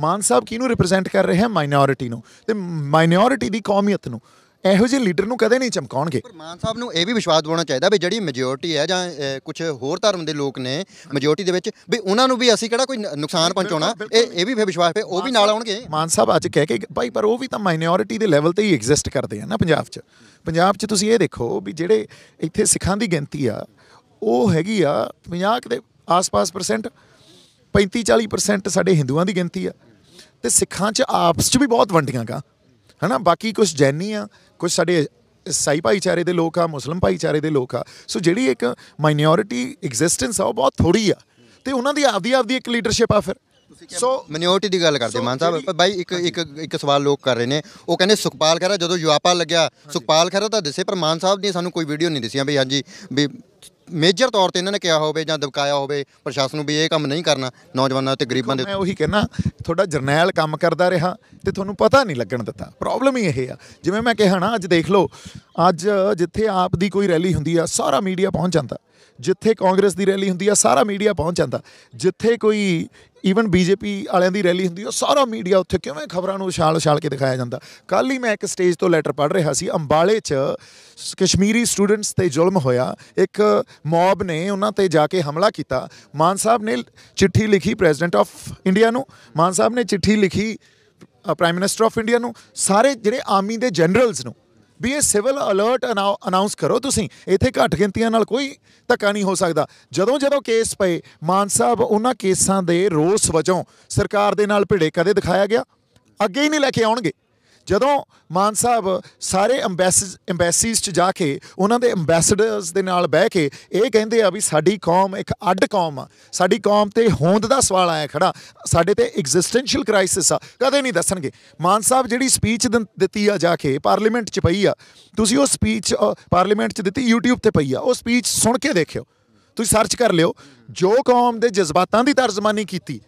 ਮਾਨ ਸਾਹਿਬ ਕਿਹਨੂੰ ਰਿਪਰੈਜ਼ੈਂਟ ਕਰ ਰਹੇ ਹੈ ਮਾਈਨੋਰਿਟੀ ਨੂੰ ਤੇ ਮਾਈਨੋਰਿਟੀ ਦੀ ਕੌਮੀਅਤ ਨੂੰ ਇਹੋ ਜਿਹੇ ਲੀਡਰ ਨੂੰ ਕਦੇ ਨਹੀਂ ਚਮਕਾਉਣਗੇ ਪਰ ਮਾਨ ਸਾਹਿਬ ਨੂੰ ਇਹ ਵੀ ਵਿਸ਼ਵਾਸ ਦਿਵਾਉਣਾ ਚਾਹੀਦਾ ਵੀ ਜਿਹੜੀ ਮੈਜੋਰਟੀ ਹੈ ਜਾਂ ਕੁਝ ਹੋਰ ਧਰਮ ਦੇ ਲੋਕ ਨੇ ਮੈਜੋਰਟੀ ਦੇ ਵਿੱਚ ਵੀ ਉਹਨਾਂ ਨੂੰ ਵੀ ਅਸੀਂ ਕਿਹੜਾ ਕੋਈ ਨੁਕਸਾਨ ਪਹੁੰਚਾਉਣਾ ਇਹ ਇਹ ਵੀ ਵਿਸ਼ਵਾਸ ਤੇ ਉਹ ਵੀ ਨਾਲ ਆਉਣਗੇ ਮਾਨ ਸਾਹਿਬ ਅੱਜ ਕਹਿ ਕੇ ਭਾਈ ਪਰ ਉਹ ਵੀ ਤਾਂ ਮਾਈਨੋਰਿਟੀ ਦੇ ਲੈਵਲ ਤੇ ਹੀ ਐਗਜ਼ਿਸਟ ਕਰਦੇ ਆ ਨਾ ਪੰਜਾਬ 'ਚ ਪੰਜਾਬ 'ਚ ਤੁਸੀਂ ਇਹ ਦੇਖੋ ਵੀ ਜਿਹੜੇ ਇੱਥੇ ਸਿੱਖਾਂ ਦੀ ਗਿਣਤੀ ਆ ਉਹ ਹੈਗੀ ਆ 50 ਦੇ ਆਸ-ਪਾਸ ਪਰਸੈਂਟ 35-40% ਸਾਡੇ ਹਿੰਦੂਆਂ ਦੀ ਗਿਣਤੀ ਆ ਤੇ ਸਿੱਖਾਂ 'ਚ ਆਪਸ 'ਚ ਵੀ ਬਹੁਤ ਵੰਡੀਆਂ ਗਾ ਹਨਾ ਬਾਕੀ ਕੁਝ ਜੈਨੀ ਆ ਕੁਝ ਸਾਡੇ ਸਾਈ ਭਾਈਚਾਰੇ ਦੇ ਲੋਕ ਆ ਮੁਸਲਮ ਭਾਈਚਾਰੇ ਦੇ ਲੋਕ ਆ ਸੋ ਜਿਹੜੀ ਇੱਕ ਮਾਈਨੋਰਿਟੀ ਐਗਜ਼ਿਸਟੈਂਸ ਆ ਉਹ ਬਹੁਤ ਥੋੜੀ ਆ ਤੇ ਉਹਨਾਂ ਦੀ ਆਪਦੀ ਆਪਦੀ ਇੱਕ ਲੀਡਰਸ਼ਿਪ ਆ ਫਿਰ ਸੋ ਮਾਈਨੋਰਿਟੀ ਦੀ ਗੱਲ ਕਰਦੇ ਮਾਨ ਸਾਹਿਬ ਬਾਈ ਇੱਕ ਇੱਕ ਇੱਕ ਸਵਾਲ ਲੋਕ ਕਰ ਰਹੇ ਨੇ ਉਹ ਕਹਿੰਦੇ ਸੁਖਪਾਲ ਖਹਿਰਾ ਜਦੋਂ ਯੁਆਪਾ ਲੱਗਿਆ ਸੁਖਪਾਲ ਖਹਿਰਾ ਤਾਂ ਦਿਸੇ ਪਰ ਮਾਨ ਸਾਹਿਬ ਨੇ ਸਾਨੂੰ ਕੋਈ ਵੀਡੀਓ ਨਹੀਂ ਦਿੱਸੀਆਂ ਬਈ ਹਾਂਜੀ ਵੀ ਮੇਜਰ ਤੌਰ ਤੇ ਇਹਨਾਂ ਨੇ ਕਿਹਾ ਹੋਵੇ ਜਾਂ ਦਬਕਾਇਆ ਹੋਵੇ ਪ੍ਰਸ਼ਾਸਨ ਨੂੰ ਵੀ ਇਹ ਕੰਮ ਨਹੀਂ ਕਰਨਾ ਨੌਜਵਾਨਾਂ ਤੇ ਗਰੀਬਾਂ ਦੇ ਮੈਂ ਉਹੀ ਕਹਿਣਾ ਤੁਹਾਡਾ ਜਰਨੈਲ ਕੰਮ ਕਰਦਾ ਰਿਹਾ ਤੇ ਤੁਹਾਨੂੰ ਪਤਾ ਨਹੀਂ ਲੱਗਣ ਦਿੱਤਾ ਪ੍ਰੋਬਲਮ ਹੀ ਇਹ ਆ ਜਿਵੇਂ ਮੈਂ ਕਿਹਾ ਨਾ ਅੱਜ ਦੇਖ ਲਓ ਅੱਜ ਜਿੱਥੇ ਆਪ ਦੀ ਕੋਈ ਰੈਲੀ ਹੁੰਦੀ ਆ ਸਾਰਾ ਮੀਡੀਆ ਪਹੁੰਚ ਜਾਂਦਾ ਜਿੱਥੇ ਕਾਂਗਰਸ ਦੀ ਰੈਲੀ ਹੁੰਦੀ ਆ ਸਾਰਾ ਮੀਡੀਆ ਪਹੁੰਚ ਜਾਂਦਾ ਜਿੱਥੇ ਕੋਈ ਈਵਨ ਬੀਜੇਪੀ ਵਾਲਿਆਂ ਦੀ ਰੈਲੀ ਹੁੰਦੀ ਆ ਸਾਰਾ ਮੀਡੀਆ ਉੱਥੇ ਕਿਵੇਂ ਖਬਰਾਂ ਨੂੰ ਛਾਲ-ਛਾਲ ਕੇ ਦਿਖਾਇਆ ਜਾਂਦਾ ਕੱਲ ਹੀ ਮੈਂ ਇੱਕ ਸਟੇਜ ਤੋਂ ਲੈਟਰ ਪੜ੍ਹ ਰਿਹਾ ਸੀ ਅੰਬਾਲੇ 'ਚ ਕਸ਼ਮੀਰੀ ਸਟੂਡੈਂਟਸ ਤੇ ਜ਼ੁਲਮ ਹੋਇਆ ਇੱਕ ਮੌਬ ਨੇ ਉਹਨਾਂ ਤੇ ਜਾ ਕੇ ਹਮਲਾ ਕੀਤਾ ਮਾਨ ਸਾਹਿਬ ਨੇ ਚਿੱਠੀ ਲਿਖੀ ਪ੍ਰੈਜ਼ੀਡੈਂਟ ਆਫ ਇੰਡੀਆ ਨੂੰ ਮਾਨ ਸਾਹਿਬ ਨੇ ਚਿੱਠੀ ਲਿਖੀ ਪ੍ਰਾਈਮ ਮਿਨਿਸਟਰ ਆਫ ਇੰਡੀਆ ਨੂੰ ਸਾਰੇ ਜਿਹੜੇ ਆਰਮੀ ਦੇ ਜਨਰਲਸ ਨੂੰ ਵੀ ਇਹ ਸਿਵਲ ਅਲਰਟ ਅਨਾਉਂਸ ਕਰੋ ਤੁਸੀਂ ਇੱਥੇ ਘੱਟ ਗਿਣਤੀਆਂ ਨਾਲ ਕੋਈ ਧੱਕਾ ਨਹੀਂ ਹੋ ਸਕਦਾ ਜਦੋਂ ਜਦੋਂ ਕੇਸ ਪਏ ਮਾਨ ਸਾਹਿਬ ਉਹਨਾਂ ਕੇਸਾਂ ਦੇ ਰੋਸ ਵਜੋਂ ਸਰਕਾਰ ਦੇ ਨਾਲ ਭਿੜੇ ਕਦੇ ਦਿਖਾਇਆ ਗਿਆ ਅੱਗੇ ਹੀ ਨਹੀਂ ਲੈ ਕੇ ਆਉਣਗੇ ਜਦੋਂ ਮਾਨ ਸਾਹਿਬ ਸਾਰੇ ਐਮਬੈਸੀਜ਼ ਚ ਜਾ ਕੇ ਉਹਨਾਂ ਦੇ ਐਮਬੈਸਡਰਸ ਦੇ ਨਾਲ ਬਹਿ ਕੇ ਇਹ ਕਹਿੰਦੇ ਆ ਵੀ ਸਾਡੀ ਕੌਮ ਇੱਕ ਅੱਡ ਕੌਮ ਆ ਸਾਡੀ ਕੌਮ ਤੇ ਹੋਂਦ ਦਾ ਸਵਾਲ ਆਇਆ ਖੜਾ ਸਾਡੇ ਤੇ ਐਗਜ਼ਿਸਟੈਂਸ਼ੀਅਲ ਕ੍ਰਾਈਸਿਸ ਆ ਕਦੇ ਨਹੀਂ ਦੱਸਣਗੇ ਮਾਨ ਸਾਹਿਬ ਜਿਹੜੀ ਸਪੀਚ ਦਿੱਤੀ ਆ ਜਾ ਕੇ ਪਾਰਲੀਮੈਂਟ ਚ ਪਈ ਆ ਤੁਸੀਂ ਉਹ ਸਪੀਚ ਪਾਰਲੀਮੈਂਟ ਚ ਦਿੱਤੀ YouTube ਤੇ ਪਈ ਆ ਉਹ ਸਪੀਚ ਸੁਣ ਕੇ ਦੇਖਿਓ ਤੁਸੀਂ ਸਰਚ ਕਰ ਲਿਓ ਜੋ ਕੌਮ ਦੇ ਜਜ਼ਬਾਤਾਂ ਦੀ ਤਰਜਮਾਨੀ ਕੀਤੀ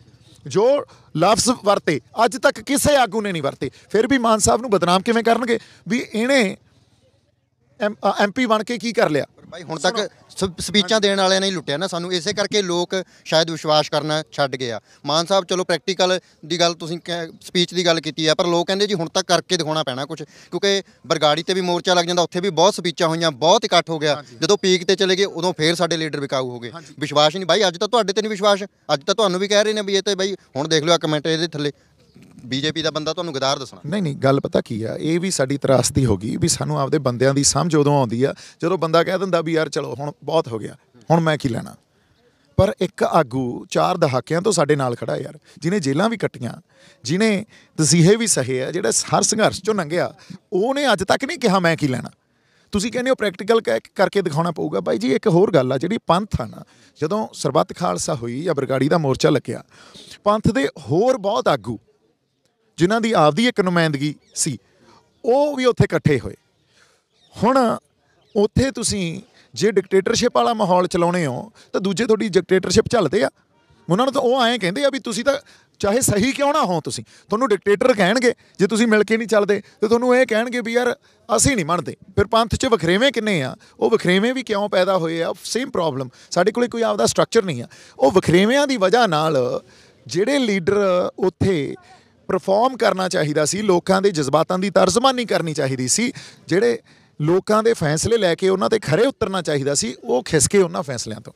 ਜੋ ਲਫ਼ਜ਼ ਵਰਤੇ ਅੱਜ ਤੱਕ ਕਿਸੇ ਆਗੂ ਨੇ ਨਹੀਂ ਵਰਤੇ ਫਿਰ ਵੀ ਮਾਨ ਸਾਹਿਬ ਨੂੰ ਬਦਨਾਮ ਕਿਵੇਂ ਕਰਨਗੇ ਵੀ ਇਹਨੇ ਐਮਪੀ ਬਣ ਕੇ ਕੀ ਕਰ ਲਿਆ ਭਾਈ ਹੁਣ ਤੱਕ ਸਪੀਚਾਂ ਦੇਣ ਵਾਲਿਆਂ ਨੇ ਲੁੱਟਿਆ ਨਾ ਸਾਨੂੰ ਇਸੇ ਕਰਕੇ ਲੋਕ ਸ਼ਾਇਦ ਵਿਸ਼ਵਾਸ ਕਰਨਾ ਛੱਡ ਗਏ ਆ ਮਾਨ ਸਾਹਿਬ ਚਲੋ ਪ੍ਰੈਕਟੀਕਲ ਦੀ ਗੱਲ ਤੁਸੀਂ ਸਪੀਚ ਦੀ ਗੱਲ ਕੀਤੀ ਆ ਪਰ ਲੋਕ ਕਹਿੰਦੇ ਜੀ ਹੁਣ ਤੱਕ ਕਰਕੇ ਦਿਖਾਉਣਾ ਪੈਣਾ ਕੁਝ ਕਿਉਂਕਿ ਬਰਗਾੜੀ ਤੇ ਵੀ ਮੋਰਚਾ ਲੱਗ ਜਾਂਦਾ ਉੱਥੇ ਵੀ ਬਹੁਤ ਸਪੀਚਾਂ ਹੋਈਆਂ ਬਹੁਤ ਇਕੱਠ ਹੋ ਗਿਆ ਜਦੋਂ ਪੀਕ ਤੇ ਚਲੇ ਗਏ ਉਦੋਂ ਫੇਰ ਸਾਡੇ ਲੀਡਰ ਵਿਕਾਊ ਹੋ ਗਏ ਵਿਸ਼ਵਾਸ ਨਹੀਂ ਭਾਈ ਅੱਜ ਤਾਂ ਤੁਹਾਡੇ ਤੇ ਨਹੀਂ ਵਿਸ਼ਵਾਸ ਅੱਜ ਤਾਂ ਤੁਹਾਨੂੰ ਵੀ ਕਹਿ ਰਹੇ ਨੇ ਵੀ ਇਹ ਤੇ ਭਾਈ ਹੁਣ ਦੇਖ ਲਓ ਆ ਕਮੈਂਟ ਇਹਦੇ ਥੱਲੇ ਬੀਜੇਪੀ ਦਾ ਬੰਦਾ ਤੁਹਾਨੂੰ ਗਦਾਰ ਦੱਸਣਾ ਨਹੀਂ ਨਹੀਂ ਗੱਲ ਪਤਾ ਕੀ ਆ ਇਹ ਵੀ ਸਾਡੀ ਤਰਾਸਦੀ ਹੋ ਗਈ ਵੀ ਸਾਨੂੰ ਆਪਦੇ ਬੰਦਿਆਂ ਦੀ ਸਮਝ ਉਦੋਂ ਆਉਂਦੀ ਆ ਜਦੋਂ ਬੰਦਾ ਕਹਿ ਦਿੰਦਾ ਵੀ ਯਾਰ ਚਲੋ ਹੁਣ ਬਹੁਤ ਹੋ ਗਿਆ ਹੁਣ ਮੈਂ ਕੀ ਲੈਣਾ ਪਰ ਇੱਕ ਆਗੂ ਚਾਰ ਦਹਾਕਿਆਂ ਤੋਂ ਸਾਡੇ ਨਾਲ ਖੜਾ ਯਾਰ ਜਿਨੇ ਜੇਲਾਂ ਵੀ ਕੱਟੀਆਂ ਜਿਨੇ ਤਸੀਹੇ ਵੀ ਸਹੇ ਆ ਜਿਹੜਾ ਹਰ ਸੰਘਰਸ਼ ਚੋਂ ਲੰਘਿਆ ਉਹਨੇ ਅੱਜ ਤੱਕ ਨਹੀਂ ਕਿਹਾ ਮੈਂ ਕੀ ਲੈਣਾ ਤੁਸੀਂ ਕਹਿੰਦੇ ਹੋ ਪ੍ਰੈਕਟੀਕਲ ਕਰਕੇ ਦਿਖਾਉਣਾ ਪਊਗਾ ਬਾਈ ਜੀ ਇੱਕ ਹੋਰ ਗੱਲ ਆ ਜਿਹੜੀ ਪੰਥ ਆ ਨਾ ਜਦੋਂ ਸਰਬੱਤ ਖਾਲਸਾ ਹੋਈ ਜਾਂ ਬਰਗਾੜੀ ਦਾ ਮੋਰਚਾ ਲੱਗਿਆ ਪੰਥ ਦੇ ਹੋਰ ਬਹੁਤ ਆਗੂ ਜਿਨ੍ਹਾਂ ਦੀ ਆਪਦੀ ਇੱਕ ਨੁਮਾਇੰਦਗੀ ਸੀ ਉਹ ਵੀ ਉੱਥੇ ਇਕੱਠੇ ਹੋਏ ਹੁਣ ਉੱਥੇ ਤੁਸੀਂ ਜੇ ਡਿਕਟੇਟਰਸ਼ਿਪ ਵਾਲਾ ਮਾਹੌਲ ਚਲਾਉਣੇ ਹੋ ਤਾਂ ਦੂਜੇ ਤੁਹਾਡੀ ਡਿਕਟੇਟਰਸ਼ਿਪ ਚੱਲਦੇ ਆ ਉਹਨਾਂ ਨੂੰ ਤਾਂ ਉਹ ਐਂ ਕਹਿੰਦੇ ਆ ਵੀ ਤੁਸੀਂ ਤਾਂ ਚਾਹੇ ਸਹੀ ਕਿਉਂ ਨਾ ਹੋ ਤੁਸੀਂ ਤੁਹਾਨੂੰ ਡਿਕਟੇਟਰ ਕਹਿਣਗੇ ਜੇ ਤੁਸੀਂ ਮਿਲ ਕੇ ਨਹੀਂ ਚੱਲਦੇ ਤੇ ਤੁਹਾਨੂੰ ਇਹ ਕਹਿਣਗੇ ਵੀ ਯਾਰ ਅਸੀਂ ਨਹੀਂ ਮੰਨਦੇ ਫਿਰ ਪੰਥ 'ਚ ਵਖਰੇਵੇਂ ਕਿੰਨੇ ਆ ਉਹ ਵਖਰੇਵੇਂ ਵੀ ਕਿਉਂ ਪੈਦਾ ਹੋਏ ਆ ਸੇਮ ਪ੍ਰੋਬਲਮ ਸਾਡੇ ਕੋਲੇ ਕੋਈ ਆਪਦਾ ਸਟਰਕਚਰ ਨਹੀਂ ਆ ਉਹ ਵਖਰੇਵਿਆਂ ਦੀ ਵਜ੍ਹਾ ਨਾਲ ਜਿਹੜੇ ਲੀਡਰ ਉੱਥੇ ਪਰਫਾਰਮ ਕਰਨਾ ਚਾਹੀਦਾ ਸੀ ਲੋਕਾਂ ਦੇ ਜਜ਼ਬਾਤਾਂ ਦੀ ਤਰਜਮਾਨੀ ਕਰਨੀ ਚਾਹੀਦੀ ਸੀ ਜਿਹੜੇ ਲੋਕਾਂ ਦੇ ਫੈਸਲੇ ਲੈ ਕੇ ਉਹਨਾਂ ਤੇ ਖਰੇ ਉਤਰਨਾ ਚਾਹੀਦਾ ਸੀ ਉਹ ਖਿਸਕੇ ਉਹਨਾਂ ਫੈਸਲਿਆਂ ਤੋਂ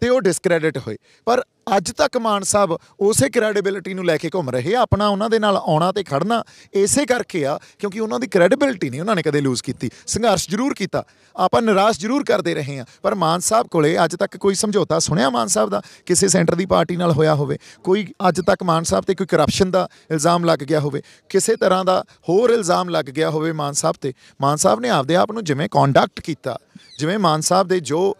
ਤੇ ਉਹ ਡਿਸਕ੍ਰੈਡਿਟ ਹੋਏ ਪਰ ਅੱਜ ਤੱਕ ਮਾਨ ਸਾਹਿਬ ਉਸੇ ਕ੍ਰੈਡੀਬਿਲਟੀ ਨੂੰ ਲੈ ਕੇ ਘੁੰਮ ਰਹੇ ਆ ਆਪਣਾ ਉਹਨਾਂ ਦੇ ਨਾਲ ਆਉਣਾ ਤੇ ਖੜਨਾ ਇਸੇ ਕਰਕੇ ਆ ਕਿਉਂਕਿ ਉਹਨਾਂ ਦੀ ਕ੍ਰੈਡੀਬਿਲਟੀ ਨਹੀਂ ਉਹਨਾਂ ਨੇ ਕਦੇ ਲੂਜ਼ ਕੀਤੀ ਸੰਘਰਸ਼ ਜ਼ਰੂਰ ਕੀਤਾ ਆਪਾਂ ਨਿਰਾਸ਼ ਜ਼ਰੂਰ ਕਰਦੇ ਰਹੇ ਆ ਪਰ ਮਾਨ ਸਾਹਿਬ ਕੋਲੇ ਅੱਜ ਤੱਕ ਕੋਈ ਸਮਝੌਤਾ ਸੁਣਿਆ ਮਾਨ ਸਾਹਿਬ ਦਾ ਕਿਸੇ ਸੈਂਟਰ ਦੀ ਪਾਰਟੀ ਨਾਲ ਹੋਇਆ ਹੋਵੇ ਕੋਈ ਅੱਜ ਤੱਕ ਮਾਨ ਸਾਹਿਬ ਤੇ ਕੋਈ ਕਰਪਸ਼ਨ ਦਾ ਇਲਜ਼ਾਮ ਲੱਗ ਗਿਆ ਹੋਵੇ ਕਿਸੇ ਤਰ੍ਹਾਂ ਦਾ ਹੋਰ ਇਲਜ਼ਾਮ ਲੱਗ ਗਿਆ ਹੋਵੇ ਮਾਨ ਸਾਹਿਬ ਤੇ ਮਾਨ ਸਾਹਿਬ ਨੇ ਆਪਦੇ ਆਪ ਨੂੰ ਜਿਵੇਂ ਕੰਡਕਟ ਕੀਤਾ ਜਿਵੇਂ ਮਾਨ ਸਾਹਿਬ ਦੇ ਜੋ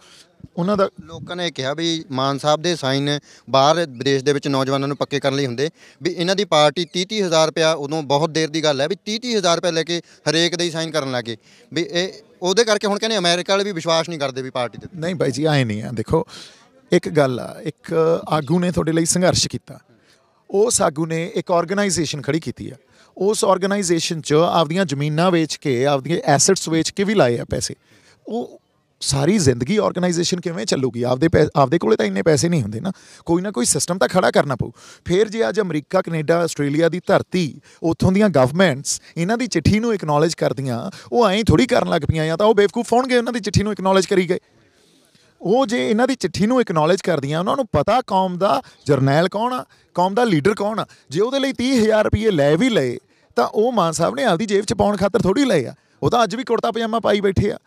ਉਹਨਾਂ ਦਾ ਲੋਕਾਂ ਨੇ ਕਿਹਾ ਵੀ ਮਾਨ ਸਾਹਿਬ ਦੇ ਸਾਈਨ ਬਾਹਰ ਵਿਦੇਸ਼ ਦੇ ਵਿੱਚ ਨੌਜਵਾਨਾਂ ਨੂੰ ਪੱਕੇ ਕਰਨ ਲਈ ਹੁੰਦੇ ਵੀ ਇਹਨਾਂ ਦੀ ਪਾਰਟੀ 30 30000 ਰੁਪਿਆ ਉਦੋਂ ਬਹੁਤ ਦੇਰ ਦੀ ਗੱਲ ਹੈ ਵੀ 30 30000 ਰੁਪਿਆ ਲੈ ਕੇ ਹਰੇਕ ਦੇ ਹੀ ਸਾਈਨ ਕਰਨ ਲੱਗੇ ਵੀ ਇਹ ਉਹਦੇ ਕਰਕੇ ਹੁਣ ਕਹਿੰਦੇ ਅਮਰੀਕਾ ਵਾਲੇ ਵੀ ਵਿਸ਼ਵਾਸ ਨਹੀਂ ਕਰਦੇ ਵੀ ਪਾਰਟੀ ਤੇ ਨਹੀਂ ਭਾਈ ਜੀ ਆਏ ਨਹੀਂ ਆ ਦੇਖੋ ਇੱਕ ਗੱਲ ਆ ਇੱਕ ਆਗੂ ਨੇ ਤੁਹਾਡੇ ਲਈ ਸੰਘਰਸ਼ ਕੀਤਾ ਉਸ ਆਗੂ ਨੇ ਇੱਕ ਆਰਗੇਨਾਈਜੇਸ਼ਨ ਖੜੀ ਕੀਤੀ ਆ ਉਸ ਆਰਗੇਨਾਈਜੇਸ਼ਨ 'ਚ ਆਪਦੀਆਂ ਜ਼ਮੀਨਾਂ ਵੇਚ ਕੇ ਆਪਦੀਆਂ ਐਸੈਟਸ ਵੇਚ ਕੇ ਵੀ ਲਾਏ ਆ ਪੈਸੇ ਉਹ ਸਾਰੀ ਜ਼ਿੰਦਗੀ ਆਰਗੇਨਾਈਜੇਸ਼ਨ ਕਿਵੇਂ ਚੱਲੂਗੀ ਆਪਦੇ ਆਪਦੇ ਕੋਲੇ ਤਾਂ ਇੰਨੇ ਪੈਸੇ ਨਹੀਂ ਹੁੰਦੇ ਨਾ ਕੋਈ ਨਾ ਕੋਈ ਸਿਸਟਮ ਤਾਂ ਖੜਾ ਕਰਨਾ ਪਊ ਫਿਰ ਜੇ ਅੱਜ ਅਮਰੀਕਾ ਕੈਨੇਡਾ ਆਸਟ੍ਰੇਲੀਆ ਦੀ ਧਰਤੀ ਉੱਥੋਂ ਦੀਆਂ ਗਵਰਨਮੈਂਟਸ ਇਹਨਾਂ ਦੀ ਚਿੱਠੀ ਨੂੰ ਇਕਨੋਲਜ ਕਰਦੀਆਂ ਉਹ ਐਂ ਥੋੜੀ ਕਰਨ ਲੱਗ ਪਈਆਂ ਜਾਂ ਤਾਂ ਉਹ ਬੇਵਕੂਫ ਹੋਣਗੇ ਉਹਨਾਂ ਦੀ ਚਿੱਠੀ ਨੂੰ ਇਕਨੋਲਜ ਕਰੀ ਗਏ ਉਹ ਜੇ ਇਹਨਾਂ ਦੀ ਚਿੱਠੀ ਨੂੰ ਇਕਨੋਲਜ ਕਰਦੀਆਂ ਉਹਨਾਂ ਨੂੰ ਪਤਾ ਕੌਮ ਦਾ ਜਰਨੈਲ ਕੌਣ ਆ ਕੌਮ ਦਾ ਲੀਡਰ ਕੌਣ ਆ ਜੇ ਉਹਦੇ ਲਈ 30000 ਰੁਪਏ ਲੈ ਵੀ ਲਏ ਤਾਂ ਉਹ ਮਾਨ ਸਾਹਿਬ ਨੇ ਆਪਦੀ ਜੇਬ 'ਚ ਪਾਉਣ ਖਾਤਰ ਥੋੜੀ ਲਏ ਆ ਉਹ ਤਾਂ ਅੱਜ ਵੀ ਕੁੜਤਾ ਪਜਾਮਾ ਪਾਈ ਬੈਠੇ ਆ